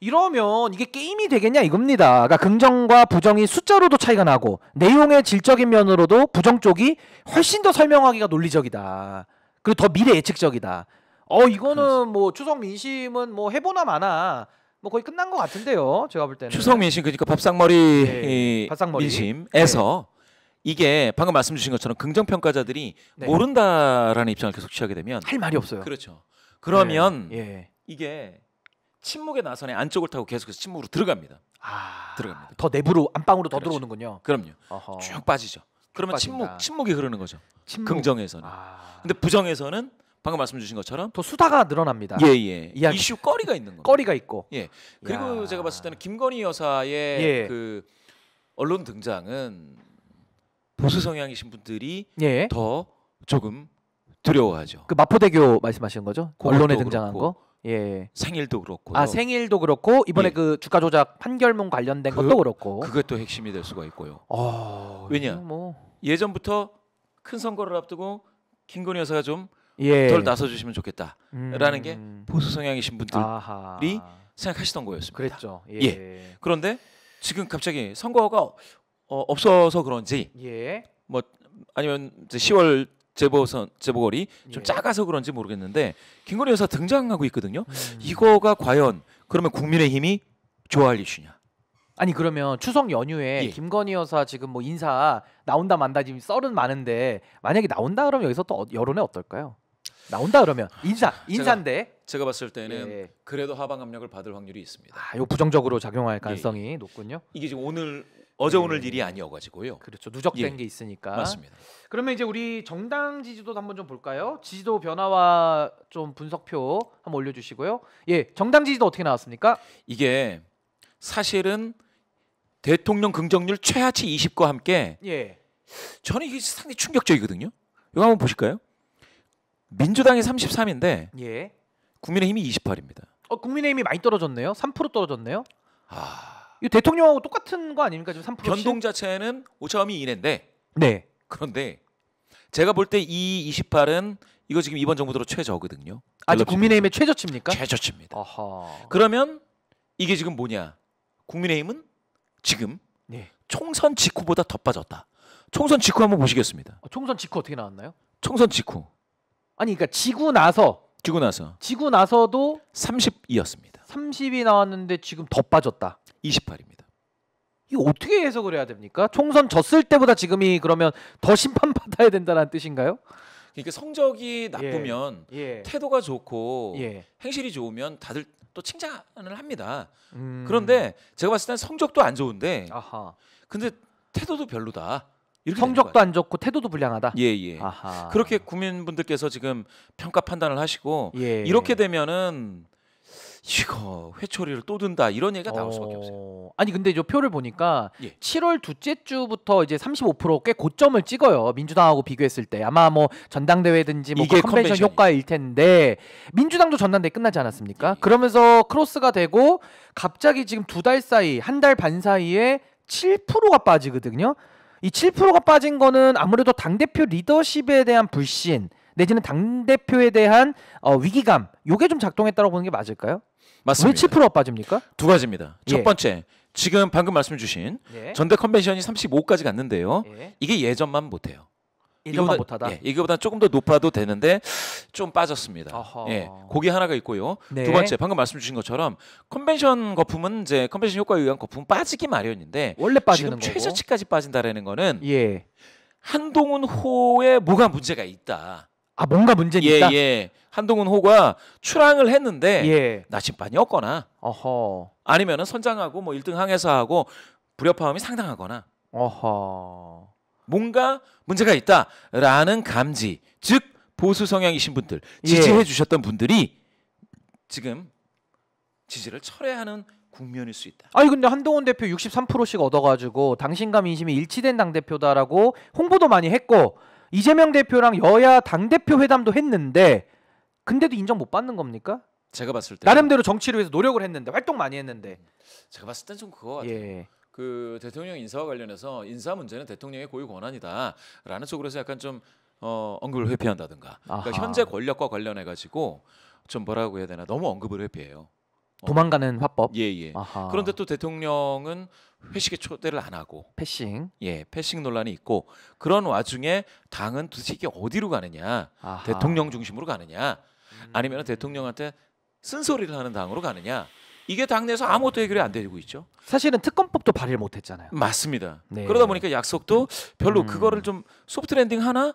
이러면 이게 게임이 되겠냐 이겁니다. 그러니까 긍정과 부정이 숫자로도 차이가 나고 내용의 질적인 면으로도 부정 쪽이 훨씬 더 설명하기가 논리적이다. 그리고 더 미래 예측적이다. 어 이거는 그렇지. 뭐 추석 민심은 뭐 해보나 마나 뭐 거의 끝난 것 같은데요. 제가 볼 때는 추석 민심 그러니까 밥상머리, 네. 밥상머리. 민심에서 이게 방금 말씀 주신 것처럼 긍정 평가자들이 네. 모른다라는 입장을 계속 취하게 되면 할 말이 없어요. 그렇죠. 그러면 네, 예. 이게 침묵의 나선에 안쪽을 타고 계속해서 침묵으로 들어갑니다. 아, 들어갑니다. 더 내부로 안방으로 더 그렇죠. 들어오는군요. 그럼요. 어허. 쭉 빠지죠. 그러면 빠진다. 침묵 침묵이 흐르는 거죠. 침묵. 긍정에서는. 아. 근데 부정에서는 방금 말씀 주신 것처럼 더 수다가 늘어납니다. 예예. 예. 이슈 거리가 있는 거 거리가 있고. 예. 그리고 야. 제가 봤을 때는 김건희 여사의 예. 그 언론 등장은 보수 성향이신 분들이 예. 더 조금 두려워하죠. 그 마포대교 말씀하시는 거죠? 언론에 등장한 그렇고, 거. 예. 생일도 그렇고. 아 생일도 그렇고 이번에 예. 그 주가 조작 판결문 관련된 그, 것도 그렇고. 그것도 핵심이 될 수가 있고요. 어, 왜냐? 뭐. 예전부터 큰 선거를 앞두고 김건희 여사가 좀 예. 덜 나서주시면 좋겠다라는 음. 게 보수 성향이신 분들이 아하. 생각하시던 거였습니다. 그랬죠. 예. 예. 그런데 지금 갑자기 선거가 어, 없어서 그런지 예. 뭐 아니면 10월 재보선 재보궐이 좀 예. 작아서 그런지 모르겠는데 김건희 여사 등장하고 있거든요. 음. 이거가 과연 그러면 국민의힘이 좋아할 이슈냐? 아니 그러면 추석 연휴에 예. 김건희 여사 지금 뭐 인사 나온다 만다 지금 썰은 많은데 만약에 나온다 그러면 여기서 또 어, 여론에 어떨까요? 나온다 그러면 인사 인사인데 제가, 제가 봤을 때는 예. 그래도 하방 압력을 받을 확률이 있습니다. 아, 이거 부정적으로 작용할 예. 가능성이 예. 높군요. 이게 지금 오늘 어제 예. 오늘 일이 아니어가지고요. 그렇죠. 누적된 예. 게 있으니까. 맞습니다. 그러면 이제 우리 정당 지지도 한번 좀 볼까요? 지지도 변화와 좀 분석표 한번 올려주시고요. 예, 정당 지지도 어떻게 나왔습니까? 이게 사실은 대통령 긍정률 최하치 20과 함께 예. 저는 이게 상당히 충격적이거든요. 이거 한번 보실까요? 민주당이 33인데 예. 국민의힘이 28입니다. 어, 국민의힘이 많이 떨어졌네요. 3% 떨어졌네요. 아. 이 대통령하고 똑같은 거 아닙니까? 지금 3%씩? 변동 자체는 오차범위 이내인데. 네. 그런데 제가 볼 때이 28은 이거 지금 이번 정부 들어 최저거든요. 아직 국민의힘의 최저치입니까? 최저치입니다. 아하. 그러면 이게 지금 뭐냐? 국민의힘은 지금 네. 총선 직후보다 더 빠졌다. 총선 직후 한번 보시겠습니다. 아, 총선 직후 어떻게 나왔나요? 총선 직후 아니 그러니까 지고 나서 지고 나서 지고 나서도 30이었습니다. 30이 나왔는데 지금 더 빠졌다. 28입니다. 이거 어떻게 해석을 해야 됩니까? 총선 졌을 때보다 지금이 그러면 더 심판 받아야 된다는 뜻인가요? 그러니까 성적이 예. 나쁘면 예. 예. 태도가 좋고 예. 행실이 좋으면 다들 또 칭찬을 합니다. 음. 그런데 제가 봤을 때는 성적도 안 좋은데 아하. 근데 태도도 별로다. 성적도 안 좋고 태도도 불량하다. 예예. 아 그렇게 국민분들께서 지금 평가 판단을 하시고 예. 이렇게 되면은 이거 회초리를 또 든다 이런 얘기가 나올 수밖에 어. 없어요. 아니 근데 저 표를 보니까 예. 7월 둘째 주부터 이제 35%꽤 고점을 찍어요. 민주당하고 비교했을 때 아마 뭐 전당대회든지 뭐 그 컨벤션, 컨벤션 효과일 텐데 민주당도 전당대회 끝나지 않았습니까? 예, 예. 그러면서 크로스가 되고 갑자기 지금 두 달 사이 한 달 반 사이에 7%가 빠지거든요. 이 7%가 빠진 거는 아무래도 당대표 리더십에 대한 불신 내지는 당대표에 대한 어, 위기감 요게 좀 작동했다고 보는 게 맞을까요? 맞습니다. 왜7% 빠집니까? 두 가지입니다. 첫 예. 번째 지금 방금 말씀 주신 예. 전대 컨벤션이 35까지 갔는데요. 예. 이게 예전만 못해요. 이거보다 못하다. 예, 이거보다 조금 더 높아도 되는데 좀 빠졌습니다. 아하. 예, 고기 하나가 있고요. 네. 두 번째 방금 말씀 주신 것처럼 컨벤션 거품은 이제 컨벤션 효과에 의한 거품 빠지기 마련인데 원래 빠지는 지금 거고. 최저치까지 빠진다라는 거는 예. 한동훈 호에 뭐가 문제가 있다. 아 뭔가 문제 예, 있다. 예. 한동훈 호가 출항을 했는데 예. 나침반이없거나 어허. 아니면은 선장하고 뭐 1등 항해사하고 불협화음이 상당하거나 어허. 뭔가 문제가 있다라는 감지, 즉 보수 성향이신 분들 지지해 예. 주셨던 분들이 지금 지지를 철회하는 국면일 수 있다. 아니 근데 한동훈 대표 63%씩 얻어가지고 당신과 민심이 일치된 당 대표다라고 홍보도 많이 했고 이재명 대표랑 여야 당 대표 회담도 했는데 근데도 인정 못 받는 겁니까? 제가 봤을 때 나름대로 정치를 위해서 노력을 했는데 활동 많이 했는데 제가 봤을 땐좀 그거 같아요. 예. 그 대통령 인사와 관련해서 인사 문제는 대통령의 고유 권한이다라는 쪽으로서 약간 좀 어, 언급을 회피한다든가 그러니까 현재 권력과 관련해 가지고 좀 뭐라고 해야 되나 너무 언급을 회피해요. 어. 도망가는 화법. 예예. 예. 그런데 또 대통령은 회식에 초대를 안 하고 패싱. 예 패싱 논란이 있고 그런 와중에 당은 도대체 이게 어디로 가느냐 아하. 대통령 중심으로 가느냐 음. 아니면 대통령한테 쓴소리를 하는 당으로 가느냐 이게 당내에서 아무것도 해결이 안 되고 있죠. 사실은 특검법도 발의를 못 했잖아요. 맞습니다. 네. 그러다 보니까 약속도 별로 음. 그거를 좀 소프트 랜딩 하나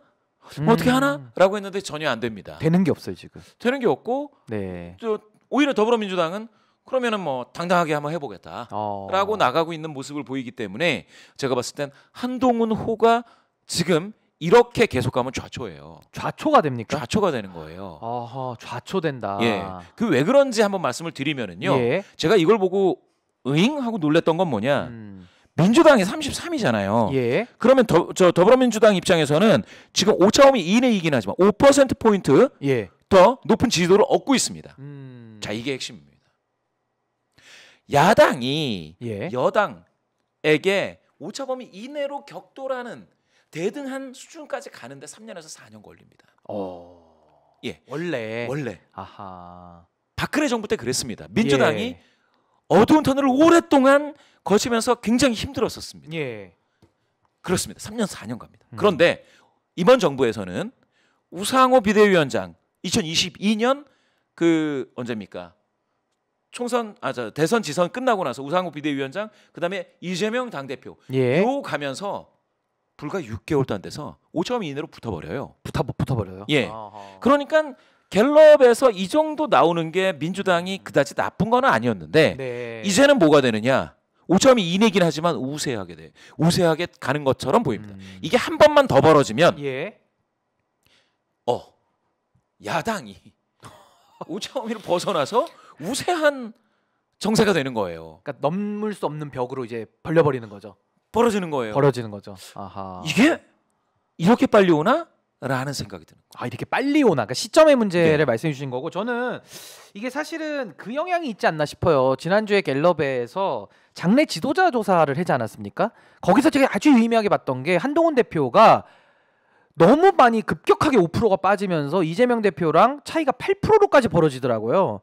음. 어떻게 하나라고 했는데 전혀 안 됩니다. 되는 게 없어요, 지금. 되는 게 없고 네. 또 오히려 더불어민주당은 그러면은 뭐 당당하게 한번 해보겠다라고 어. 나가고 있는 모습을 보이기 때문에 제가 봤을 땐 한동훈 호가 지금 이렇게 계속 가면 좌초예요. 좌초가 됩니까? 좌초가 되는 거예요. 아하, 좌초된다. 예. 그 왜 그런지 한번 말씀을 드리면은요. 예. 제가 이걸 보고 응 하고 놀랬던 건 뭐냐? 음. 민주당이 33이잖아요. 예. 그러면 더, 저 더불어민주당 입장에서는 지금 오차범위 이내이긴 하지만 5% 포인트 예. 더 높은 지지도를 얻고 있습니다. 음. 자, 이게 핵심입니다. 야당이 예. 여당에게 오차범위 이내로 격돌하는 대등한 수준까지 가는데 3년에서 4년 걸립니다. 어. 예. 원래 원래. 아하. 박근혜 정부 때 그랬습니다. 민주당이 예. 어두운 터널을 오랫동안 거치면서 굉장히 힘들었었습니다. 예. 그렇습니다. 3년 4년 갑니다. 음. 그런데 이번 정부에서는 우상호 비대위원장 2022년 그 언제입니까? 총선 아저 대선 지선 끝나고 나서 우상호 비대위원장 그다음에 이재명 당 대표 예. 가면서 불과 6개월도 안 돼서 5점 이내로 붙어버려요. 붙어 붙어버려요. 예. 아하. 그러니까 갤럽에서 이 정도 나오는 게 민주당이 음. 그다지 나쁜 건 아니었는데 네. 이제는 뭐가 되느냐? 5점이 이내긴 하지만 우세하게 돼. 우세하게 가는 것처럼 보입니다. 음. 이게 한 번만 더 벌어지면 예. 어 야당이 5점이로 벗어나서 우세한 정세가 되는 거예요. 그러니까 넘을 수 없는 벽으로 이제 벌려버리는 거죠. 벌어지는 거예요. 벌어지는 거죠. 아하. 이게 이렇게 빨리 오나? 라는 생각이 드는 거예요. 아 이렇게 빨리 오나? 그러니까 시점의 문제를 네. 말씀해 주신 거고 저는 이게 사실은 그 영향이 있지 않나 싶어요. 지난주에 갤럽에서 장래 지도자 조사를 하지 않았습니까? 거기서 제가 아주 유의미하게 봤던 게 한동훈 대표가 너무 많이 급격하게 5%가 빠지면서 이재명 대표랑 차이가 8%로까지 벌어지더라고요.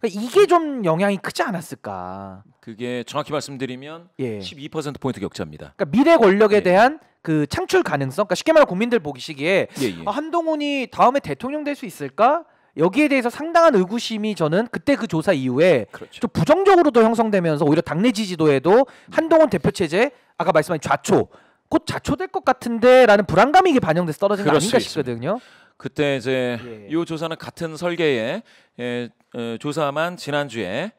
그러니까 이게 좀 영향이 크지 않았을까? 그게 정확히 말씀드리면 예. 12% 포인트 격차입니다. 그러니까 미래 권력에 예. 대한 그 창출 가능성, 그러니까 쉽게 말해 국민들 보기시기에 예예. 아, 한동훈이 다음에 대통령 될 수 있을까? 여기에 대해서 상당한 의구심이 저는 그때 그 조사 이후에 그렇죠. 좀 부정적으로도 형성되면서 오히려 당내 지지도에도 한동훈 대표 체제 아까 말씀하신 좌초 곧좌초될것 같은데라는 불안감이 이게 반영돼서 떨어진 거 아닌가 싶거든요. 있습니다. 그때 이제 이 예. 예. 조사는 같은 설계에 예, 예, 조사만 지난주에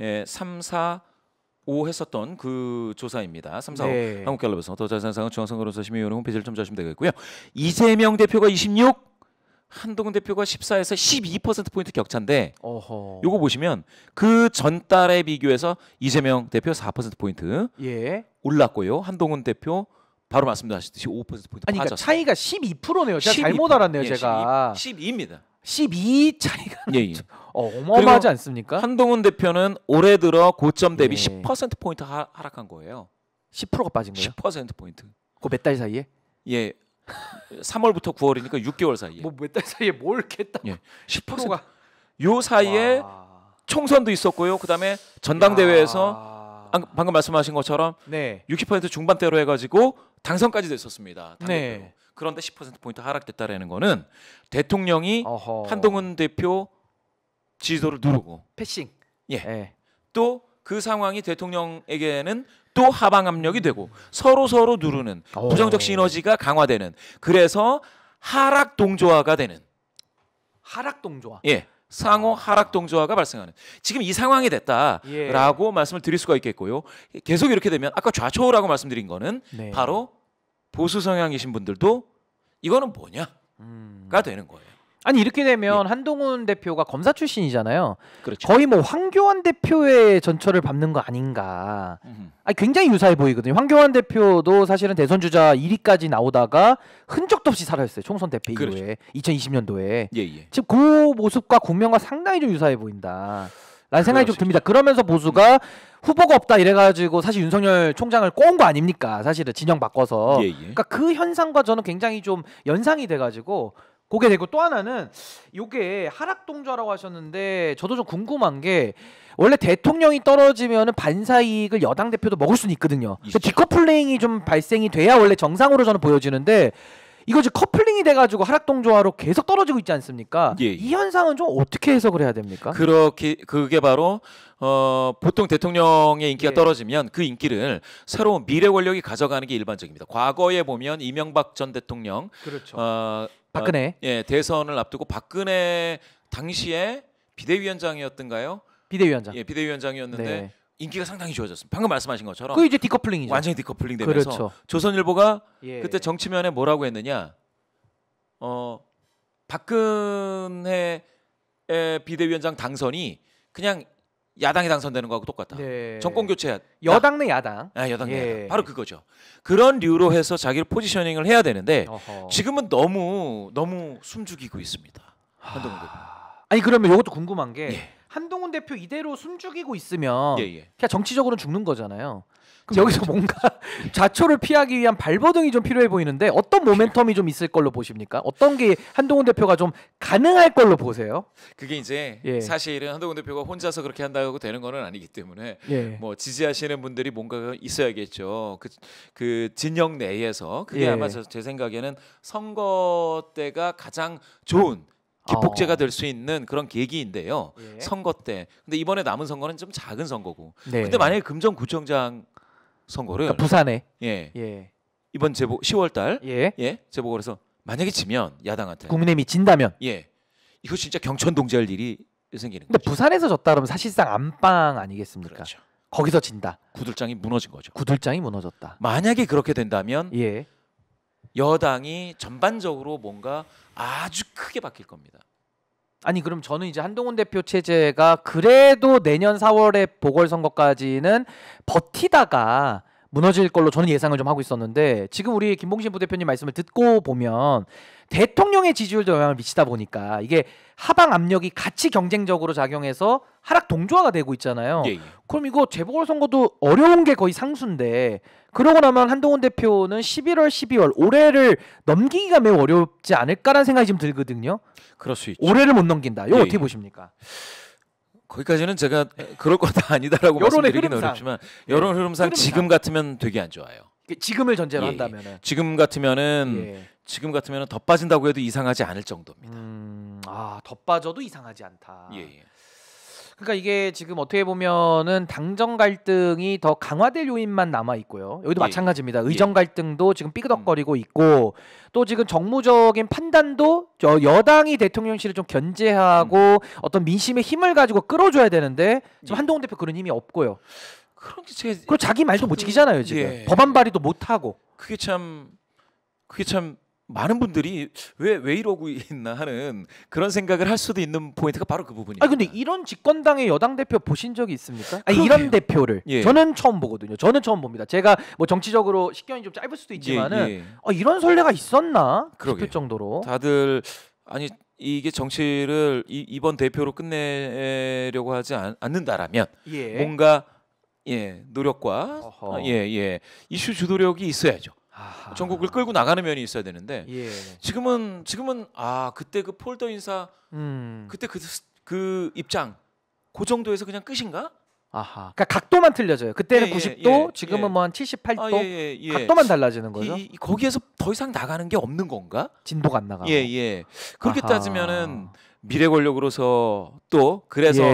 예, 3, 4, 5 했었던 그 조사입니다. 3, 4, 5 네. 한국갤럽에서 더 자세한 사항은 중앙선거론사 심의위원회 홈페이지를 참조하시면 되겠고요. 이재명 대표가 26, 한동훈 대표가 14에서 12%포인트 격차인데 어허. 요거 보시면 그 전달에 비교해서 이재명 대표 4%포인트 예. 올랐고요. 한동훈 대표 바로 말씀하셨듯이 5%포인트 아니, 그러니까 차이가 12%네요. 제가 12%. 잘못 알았네요, 예, 제가. 12, 입니다 12 차이가 예, 예. 어마어마하지 않습니까? 한동훈 대표는 올해 들어 고점 대비 예. 10%포인트 하락한 거예요. 10%가 빠진 거예요? 10%포인트. 그몇달 사이에? 예. 3월부터 9월이니까 6개월 사이에. 뭐 몇 달 사이에 뭘 했다고? 예. 10%가 요 사이에 와. 총선도 있었고요. 그다음에 전당대회에서 야. 아, 방금 말씀하신 것처럼 네. 60% 중반대로 해가지고 당선까지 됐었습니다. 당대표. 네. 그런데 10% 포인트 하락됐다라는 거는 대통령이 어허. 한동훈 대표 지지도를 누르고 패싱. 예. 네. 예. 또 그 상황이 대통령에게는 또 하방 압력이 되고 서로 서로 누르는 오. 어. 부정적 시너지가 강화되는 그래서 하락 동조화가 되는 하락 동조화. 예. 상호 하락 동조화가 발생하는 지금 이 상황이 됐다라고 예. 말씀을 드릴 수가 있겠고요. 계속 이렇게 되면 아까 좌초라고 말씀드린 거는 네. 바로 보수 성향이신 분들도 이거는 뭐냐가 음. 되는 거예요. 아니 이렇게 되면 예. 한동훈 대표가 검사 출신이잖아요. 그렇죠. 거의 뭐 황교안 대표의 전철을 밟는 거 아닌가. 아 굉장히 유사해 보이거든요. 황교안 대표도 사실은 대선 주자 1위까지 나오다가 흔적도 없이 사라졌어요. 총선 대표 그렇죠. 이후에 2020년도에. 예, 예. 지금 그 모습과 국명과 상당히 좀 유사해 보인다. 라는 생각이 좀 그렇죠. 듭니다. 그러면서 보수가 음. 후보가 없다 이래가지고 사실 윤석열 총장을 꼬은 거 아닙니까? 사실은 진영 바꿔서. 예, 예. 그러니까 그 현상과 저는 굉장히 좀 연상이 돼가지고 그게 되고 또 하나는 요게 하락 동조라고 하셨는데 저도 좀 궁금한 게 원래 대통령이 떨어지면 반사 이익을 여당 대표도 먹을 수는 있거든요. 그러니 디커플링이 좀 발생이 돼야 원래 정상으로 저는 보여지는데 이거 지금 커플링이 돼가지고 하락 동조화로 계속 떨어지고 있지 않습니까? 예, 예. 이 현상은 좀 어떻게 해석을 해야 됩니까? 그렇게 그게 바로 어, 보통 대통령의 인기가 예. 떨어지면 그 인기를 새로운 미래 권력이 가져가는 게 일반적입니다. 과거에 보면 이명박 전 대통령 그렇죠. 어, 어, 박근혜. 어, 예, 대선을 앞두고 박근혜 당시에 비대위원장이었던가요? 비대위원장. 예, 비대위원장이었는데 네. 인기가 상당히 좋아졌습니다. 방금 말씀하신 것처럼. 그 이제 디커플링이죠. 완전히 디커플링 되면서 그렇죠. 조선일보가 예. 그때 정치면에 뭐라고 했느냐? 어, 박근혜 비대위원장 당선이 그냥 야당이 당선되는 거하고 똑같다. 네. 정권 교체 여당 내 야당. 아, 여당 내 예. 야당. 바로 그거죠. 그런 류로 해서 자기를 포지셔닝을 해야 되는데 어허. 지금은 너무 너무 숨죽이고 있습니다. 한동훈 대표. 아니 그러면 이것도 궁금한 게 예. 한동훈 대표 이대로 숨죽이고 있으면 예, 예. 그냥 정치적으로는 죽는 거잖아요. 여기서 뭔가 좌초를 피하기 위한 발버둥이 좀 필요해 보이는데 어떤 모멘텀이 좀 있을 걸로 보십니까? 어떤 게 한동훈 대표가 좀 가능할 걸로 보세요? 그게 이제 예. 사실은 한동훈 대표가 혼자서 그렇게 한다고 되는 거는 아니기 때문에 예. 뭐 지지하시는 분들이 뭔가 있어야겠죠. 그, 그 진영 내에서 그게 예. 아마 제 생각에는 선거 때가 가장 좋은 기폭제가 어. 될수 있는 그런 계기인데요. 예. 선거 때. 근데 이번에 남은 선거는 좀 작은 선거고. 네. 근데 만약에 금정구청장 선거를 그러니까 부산에 예. 예. 이번 제보 10월 달 예. 예. 재보궐 에서 만약에 지면 야당한테 국민의힘이 진다면 예. 이거 진짜 경천동지할 일이 생기는 근데 거죠. 부산에서 졌다 그러면 사실상 안방 아니겠습니까? 그렇죠. 거기서 진다. 구들장이 무너진 거죠. 구들장이 무너졌다. 만약에 그렇게 된다면 예. 여당이 전반적으로 뭔가 아주 크게 바뀔 겁니다. 아니 그럼 저는 이제 한동훈 대표 체제가 그래도 내년 4월에 보궐선거까지는 버티다가 무너질 걸로 저는 예상을 좀 하고 있었는데 지금 우리 김봉신 부대표님 말씀을 듣고 보면 대통령의 지지율도 영향을 미치다 보니까 이게 하방 압력이 같이 경쟁적으로 작용해서 하락 동조화가 되고 있잖아요. 예, 예. 그럼 이거 재보궐선거도 어려운 게 거의 상수인데 그러고 나면 한동훈 대표는 11월, 12월 올해를 넘기기가 매우 어렵지 않을까라는 생각이 좀 들거든요. 그럴 수 있죠. 올해를 못 넘긴다. 이거 예, 어떻게 예. 보십니까? 거기까지는 제가 그럴 거다 아니다라고 말씀드리기는 흐름상. 어렵지만 여론 예. 흐름상, 흐름상, 지금 같으면 되게 안 좋아요. 지금을 전제로 예, 예. 한다면 지금 같으면은 예. 지금 같으면은 더 빠진다고 해도 이상하지 않을 정도입니다. 음, 아더 빠져도 이상하지 않다. 예, 예. 그러니까 이게 지금 어떻게 보면은 당정 갈등이 더 강화될 요인만 남아 있고요. 여기도 예. 마찬가지입니다. 예. 의정 갈등도 지금 삐그덕거리고 음. 있고 또 지금 정무적인 판단도 여, 당이 대통령실을 좀 견제하고 음. 어떤 민심의 힘을 가지고 끌어줘야 되는데 지금 예. 한동훈 대표 그런 힘이 없고요. 그런 게 제가 그리고 자기 말도 저도... 못 지키잖아요 지금 예. 법안 발의도 못 하고. 그게 참 그게 참 많은 분들이 왜 왜 이러고 있나 하는 그런 생각을 할 수도 있는 포인트가 바로 그 부분이에요. 아 근데 이런 집권당의 여당 대표 보신 적이 있습니까? 아니, 이런 예. 대표를 예. 저는 처음 보거든요. 저는 처음 봅니다. 제가 뭐 정치적으로 식견이 좀 짧을 수도 있지만은 예, 예. 아, 이런 설례가 있었나 그러게요. 싶을 정도로 다들 아니 이게 정치를 이, 이번 대표로 끝내려고 하지 않, 는다라면 예. 뭔가 예 노력과 예예 예. 이슈 주도력이 있어야죠. 아하. 전국을 끌고 나가는 면이 있어야 되는데 예. 네. 지금은 지금은 아 그때 그 폴더 인사 음. 그때 그, 그 입장 그 정도에서 그냥 끝인가? 아하. 그러니까 각도만 틀려져요. 그때는 예, 예, 90도, 예, 지금은 예. 뭐한 78도. 아, 예, 예, 각도만 달라지는 거죠. 이, 이, 거기에서 더 이상 나가는 게 없는 건가? 진도가 안 나가. 예, 예. 그렇게 아하. 따지면은 미래 권력으로서 또 그래서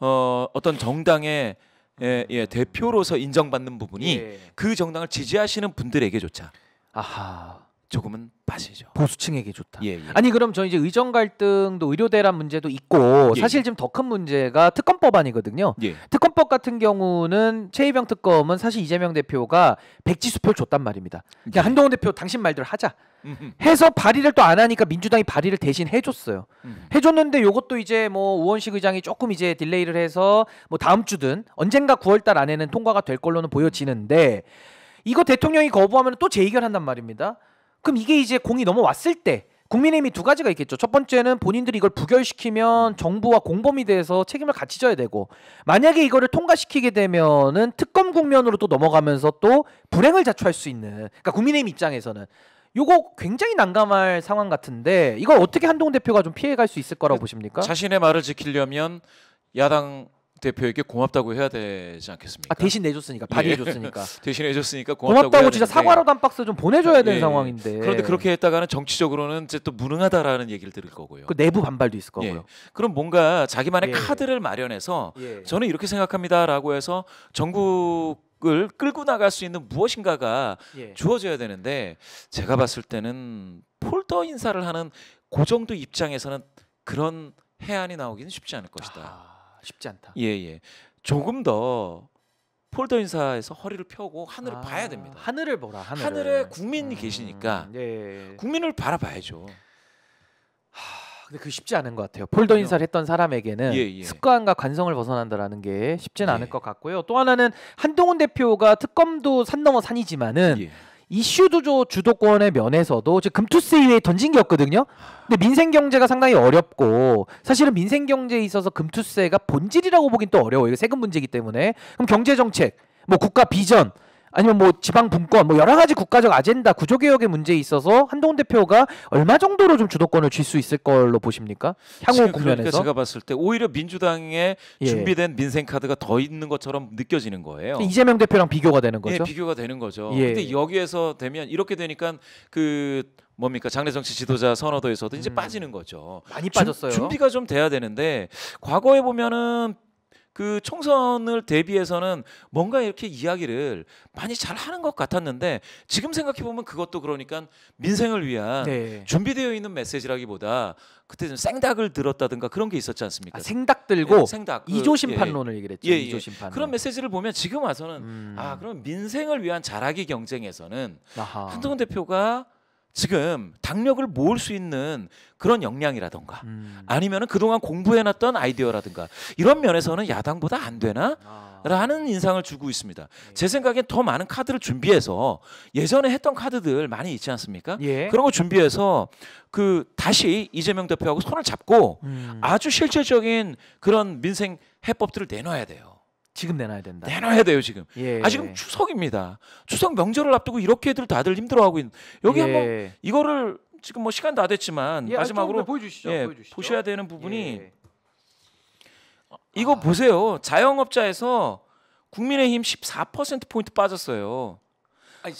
어, 어떤 정당의 예, 예, 대표로서 인정받는 부분이 예. 그 정당을 지지하시는 분들에게조차 아하 조금은 빠지죠. 보수층에게 좋다. 예, 예. 아니 그럼 저 이제 의정 갈등도 의료 대란 문제도 있고 예, 예. 사실 지금 더 큰 문제가 특검법아니거든요 예. 특검법 같은 경우는 최희병 특검은 사실 이재명 대표가 백지수표를 줬단 말입니다. 그냥 예. 한동훈 대표 당신 말대로 하자. 해서 발의를 또 안 하니까 민주당이 발의를 대신 해줬어요. 해줬는데 요것도 이제 뭐 우원식 의장이 조금 이제 딜레이를 해서 뭐 다음 주든 언젠가 9월달 안에는 통과가 될 걸로는 보여지는데 이거 대통령이 거부하면 또 재의결한단 말입니다. 그럼 이게 이제 공이 넘어왔을 때 국민의힘이 두 가지가 있겠죠. 첫 번째는 본인들이 이걸 부결시키면 정부와 공범이 돼서 책임을 같이 져야 되고 만약에 이거를 통과시키게 되면은 특검 국면으로 또 넘어가면서 또 불행을 자초할 수 있는 그러니까 국민의힘 입장에서는 요거 굉장히 난감할 상황 같은데 이걸 어떻게 한동훈 대표가 좀 피해갈 수 있을 거라고 그 보십니까? 자신의 말을 지키려면 야당 대표에게 고맙다고 해야 되지 않겠습니까? 아, 대신 내줬으니까 네. 발휘해줬으니까 예. 대신 해줬으니까 고맙다고, 고맙다고 진짜 사과로도한 박스 좀 보내줘야 되는 예. 상황인데 그런데 그렇게 했다가는 정치적으로는 이제 또 무능하다라는 얘기를 들을 거고요. 그 내부 반발도 있을 예. 거고요. 예. 그럼 뭔가 자기만의 예. 카드를 마련해서 예. 저는 이렇게 생각합니다라고 해서 전국 을 끌고 나갈 수 있는 무엇인가가 주어져야 되는데 제가 봤을 때는 폴더 인사를 하는 고정도 입장에서는 그런 해안이 나오기는 쉽지 않을 것이다. 아... 쉽지 않다. 예, 예. 조금 더 폴더 인사에서 허리를 펴고 하늘을 아, 봐야 됩니다. 하늘을 보라. 하늘. 에 국민이 음, 계시니까 음, 예, 예. 국민을 바라봐야죠. 하, 근데 그 쉽지 않은 것 같아요. 폴더 인사를 했던 사람에게는 예, 예, 습관과 관성을 벗어난다라는 게 쉽지는 예. 않을 것 같고요. 또 하나는 한동훈 대표가 특검도 산 넘어 산이지만은 예. 이슈 주조 주도권의 면에서도 지금 금투스위에 던진 게 없거든요. 근데 민생 경제가 상당히 어렵고 사실은 민생 경제에 있어서 금투세가 본질이라고 보긴 또 어려워요. 세금 문제이기 때문에. 그럼 경제 정책, 뭐 국가 비전 아니면 뭐 지방 분권 뭐 여러 가지 국가적 아젠다 구조 개혁의 문제에 있어서 한동훈 대표가 얼마 정도로 좀 주도권을 쥘 수 있을 걸로 보십니까? 향후 국면에서 그러니까 제가 봤을 때 오히려 민주당의 예. 준비된 민생 카드가 더 있는 것처럼 느껴지는 거예요. 이재명 대표랑 비교가 되는 거죠. 예, 비교가 되는 거죠. 예. 근데 여기에서 되면 이렇게 되니까 그 뭡니까 장례 정치 지도자 선호도에서도 음. 이제 빠지는 거죠. 많이 빠졌어요. 주, 준비가 좀 돼야 되는데 과거에 보면은 그 총선을 대비해서는 뭔가 이렇게 이야기를 많이 잘 하는 것 같았는데 지금 생각해 보면 그것도 그러니까 민생을 위한 네. 준비되어 있는 메시지라기보다 그때 좀 생닭을 들었다든가 그런 게 있었지 않습니까? 아, 생닭 들고 예, 생닭 이조 심판론을 예. 예. 얘기했죠. 예, 예. 이조 심판 그런 메시지를 보면 지금 와서는 음. 아 그럼 민생을 위한 자라기 경쟁에서는 아하. 한동훈 대표가 지금 당력을 모을 수 있는 그런 역량이라든가 음. 아니면 은 그동안 공부해놨던 아이디어라든가 이런 면에서는 야당보다 안 되나? 아. 라는 인상을 주고 있습니다. 예. 제 생각엔 더 많은 카드를 준비해서 예전에 했던 카드들 많이 있지 않습니까? 예. 그런 거 준비해서 그 다시 이재명 대표하고 손을 잡고 음. 아주 실질적인 그런 민생 해법들을 내놔야 돼요. 지금 내놔야 된다. 내놔야 돼요 지금. 예, 예. 아 지금 추석입니다. 추석 명절을 앞두고 이렇게 애들 다들 힘들어하고 있는. 여기 예. 한번 이거를 지금 뭐 시간 다 됐지만 예, 아, 마지막으로 보여주시죠. 예, 보여주시죠. 보셔야 되는 부분이 예. 어, 이거 아. 보세요. 자영업자에서 국민의힘 14% 포인트 빠졌어요.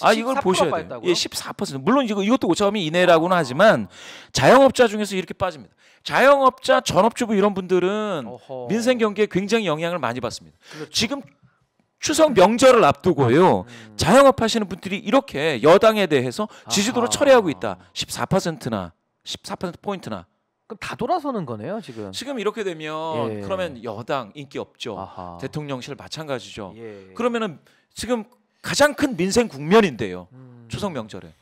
아 이걸 보셔야 돼요. 예, 14%. 물론 이거 이것도 5점이 이내라고는 하지만 자영업자 중에서 이렇게 빠집니다. 자영업자, 전업주부 이런 분들은 어허. 민생 경기에 굉장히 영향을 많이 받습니다. 그렇죠. 지금 추석 명절을 앞두고요. 음. 자영업 하시는 분들이 이렇게 여당에 대해서 지지도를 아하. 철회하고 있다. 14%나 14% 포인트나 그럼 다 돌아서는 거네요 지금. 지금 이렇게 되면 예. 그러면 여당 인기 없죠. 아하. 대통령실 마찬가지죠. 예. 그러면은 지금 가장 큰 민생 국면인데요. 음. 추석 명절에.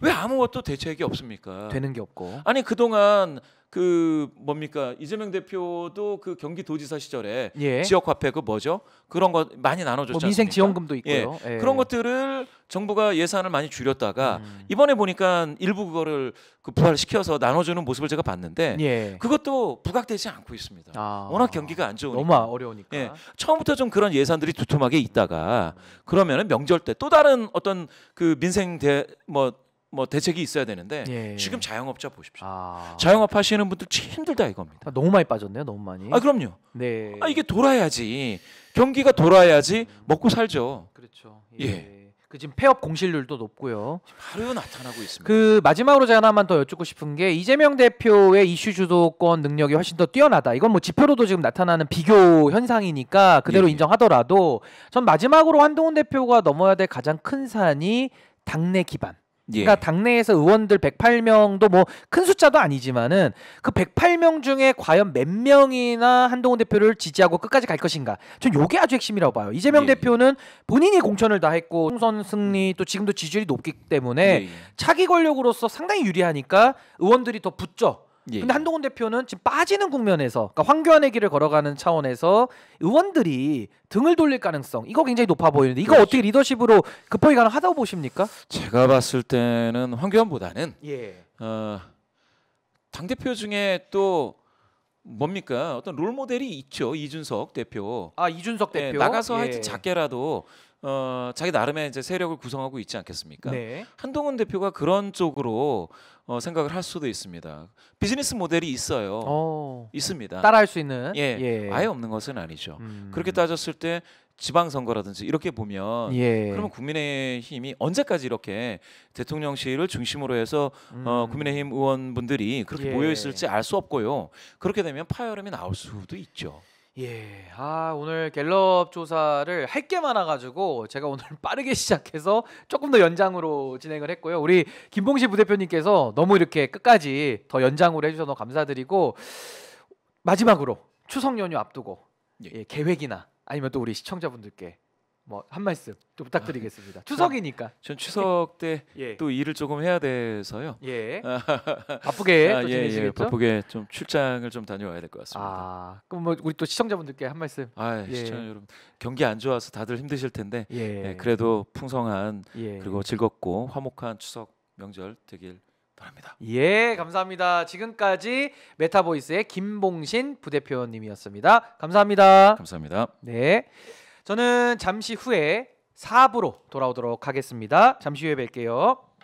왜 아무것도 대책이 없습니까? 되는 게 없고. 아니 그동안 그 뭡니까 이재명 대표도 그 경기도지사 시절에 예. 지역 화폐 그 뭐죠 그런 거 많이 나눠줬잖아요. 뭐 민생 지원금도 있고요. 예. 예. 그런 것들을 정부가 예산을 많이 줄였다가 음. 이번에 보니까 일부 그거를 그 부활시켜서 나눠주는 모습을 제가 봤는데 예. 그것도 부각되지 않고 있습니다. 아. 워낙 경기가 안 좋으니까 너무 어려우니까 예. 처음부터 좀 그런 예산들이 두툼하게 있다가 그러면은 명절 때 또 다른 어떤 그 민생 대뭐 뭐 대책이 있어야 되는데 예. 지금 자영업자 보십시오. 아. 자영업 하시는 분들 힘들다 이겁니다. 아, 너무 많이 빠졌네요. 너무 많이. 아 그럼요. 네. 아 이게 돌아야지 경기가 돌아야지 먹고 살죠. 그렇죠. 예. 예. 그 지금 폐업 공실률도 높고요. 바로 나타나고 있습니다. 그 마지막으로 제가 하나만 더 여쭙고 싶은 게 이재명 대표의 이슈 주도권 능력이 훨씬 더 뛰어나다. 이건 뭐 지표로도 지금 나타나는 비교 현상이니까 그대로 예. 예. 인정하더라도 전 마지막으로 한동훈 대표가 넘어야 될 가장 큰 산이 당내 기반. 예. 그러니까 당내에서 의원들 108명도 뭐 큰 숫자도 아니지만은 그 108명 중에 과연 몇 명이나 한동훈 대표를 지지하고 끝까지 갈 것인가? 전 요게 아주 핵심이라고 봐요. 이재명 예. 대표는 본인이 공천을 다 했고 총선 승리 또 지금도 지지율이 높기 때문에 예. 예. 차기 권력으로서 상당히 유리하니까 의원들이 더 붙죠. 예. 근데 한동훈 대표는 지금 빠지는 국면에서 그러니까 황교안의 길을 걸어가는 차원에서 의원들이 등을 돌릴 가능성 이거 굉장히 높아 보이는데 이거 그렇죠. 어떻게 리더십으로 급하게 가능하다고 보십니까? 제가 봤을 때는 황교안보다는 예. 어, 당 대표 중에 또 뭡니까 어떤 롤 모델이 있죠 이준석 대표. 아 이준석 예, 대표 네, 나가서 예. 하여튼 작게라도 어, 자기 나름의 이제 세력을 구성하고 있지 않겠습니까? 네. 한동훈 대표가 그런 쪽으로 어, 생각을 할 수도 있습니다. 비즈니스 모델이 있어요. 오. 어, 있습니다. 따라할 수 있는? 예, 예. 아예 없는 것은 아니죠. 음. 그렇게 따졌을 때 지방선거라든지 이렇게 보면 예. 그러면 국민의힘이 언제까지 이렇게 대통령실을 중심으로 해서 어, 음. 어, 국민의힘 의원분들이 그렇게 예. 모여 있을지 알 수 없고요. 그렇게 되면 파열음이 나올 수도 있죠. 예, 아 오늘 갤럽 조사를 할 게 많아가지고 제가 오늘 빠르게 시작해서 조금 더 연장으로 진행을 했고요. 우리 김봉시 부대표님께서 너무 이렇게 끝까지 더 연장으로 해주셔서 감사드리고 마지막으로 추석 연휴 앞두고 예. 예, 계획이나 아니면 또 우리 시청자분들께 뭐한 말씀 또 부탁드리겠습니다. 아, 네. 추석이니까. 전 추석 때또 예. 일을 조금 해야 돼서요. 예. 바쁘게 아, 또 지내시겠죠? 예, 예. 바쁘게 좀 출장을 좀 다녀와야 될 것 같습니다. 아, 그럼 뭐 우리 또 시청자분들께 한 말씀. 아, 예. 시청자 여러분 경기 안 좋아서 다들 힘드실 텐데 예. 예 그래도 풍성한 예. 그리고 즐겁고 화목한 추석 명절 되길 바랍니다. 예, 감사합니다. 지금까지 메타보이스의 김봉신 부대표님이었습니다. 감사합니다. 감사합니다. 네. 저는 잠시 후에 4부로 돌아오도록 하겠습니다. 잠시 후에 뵐게요.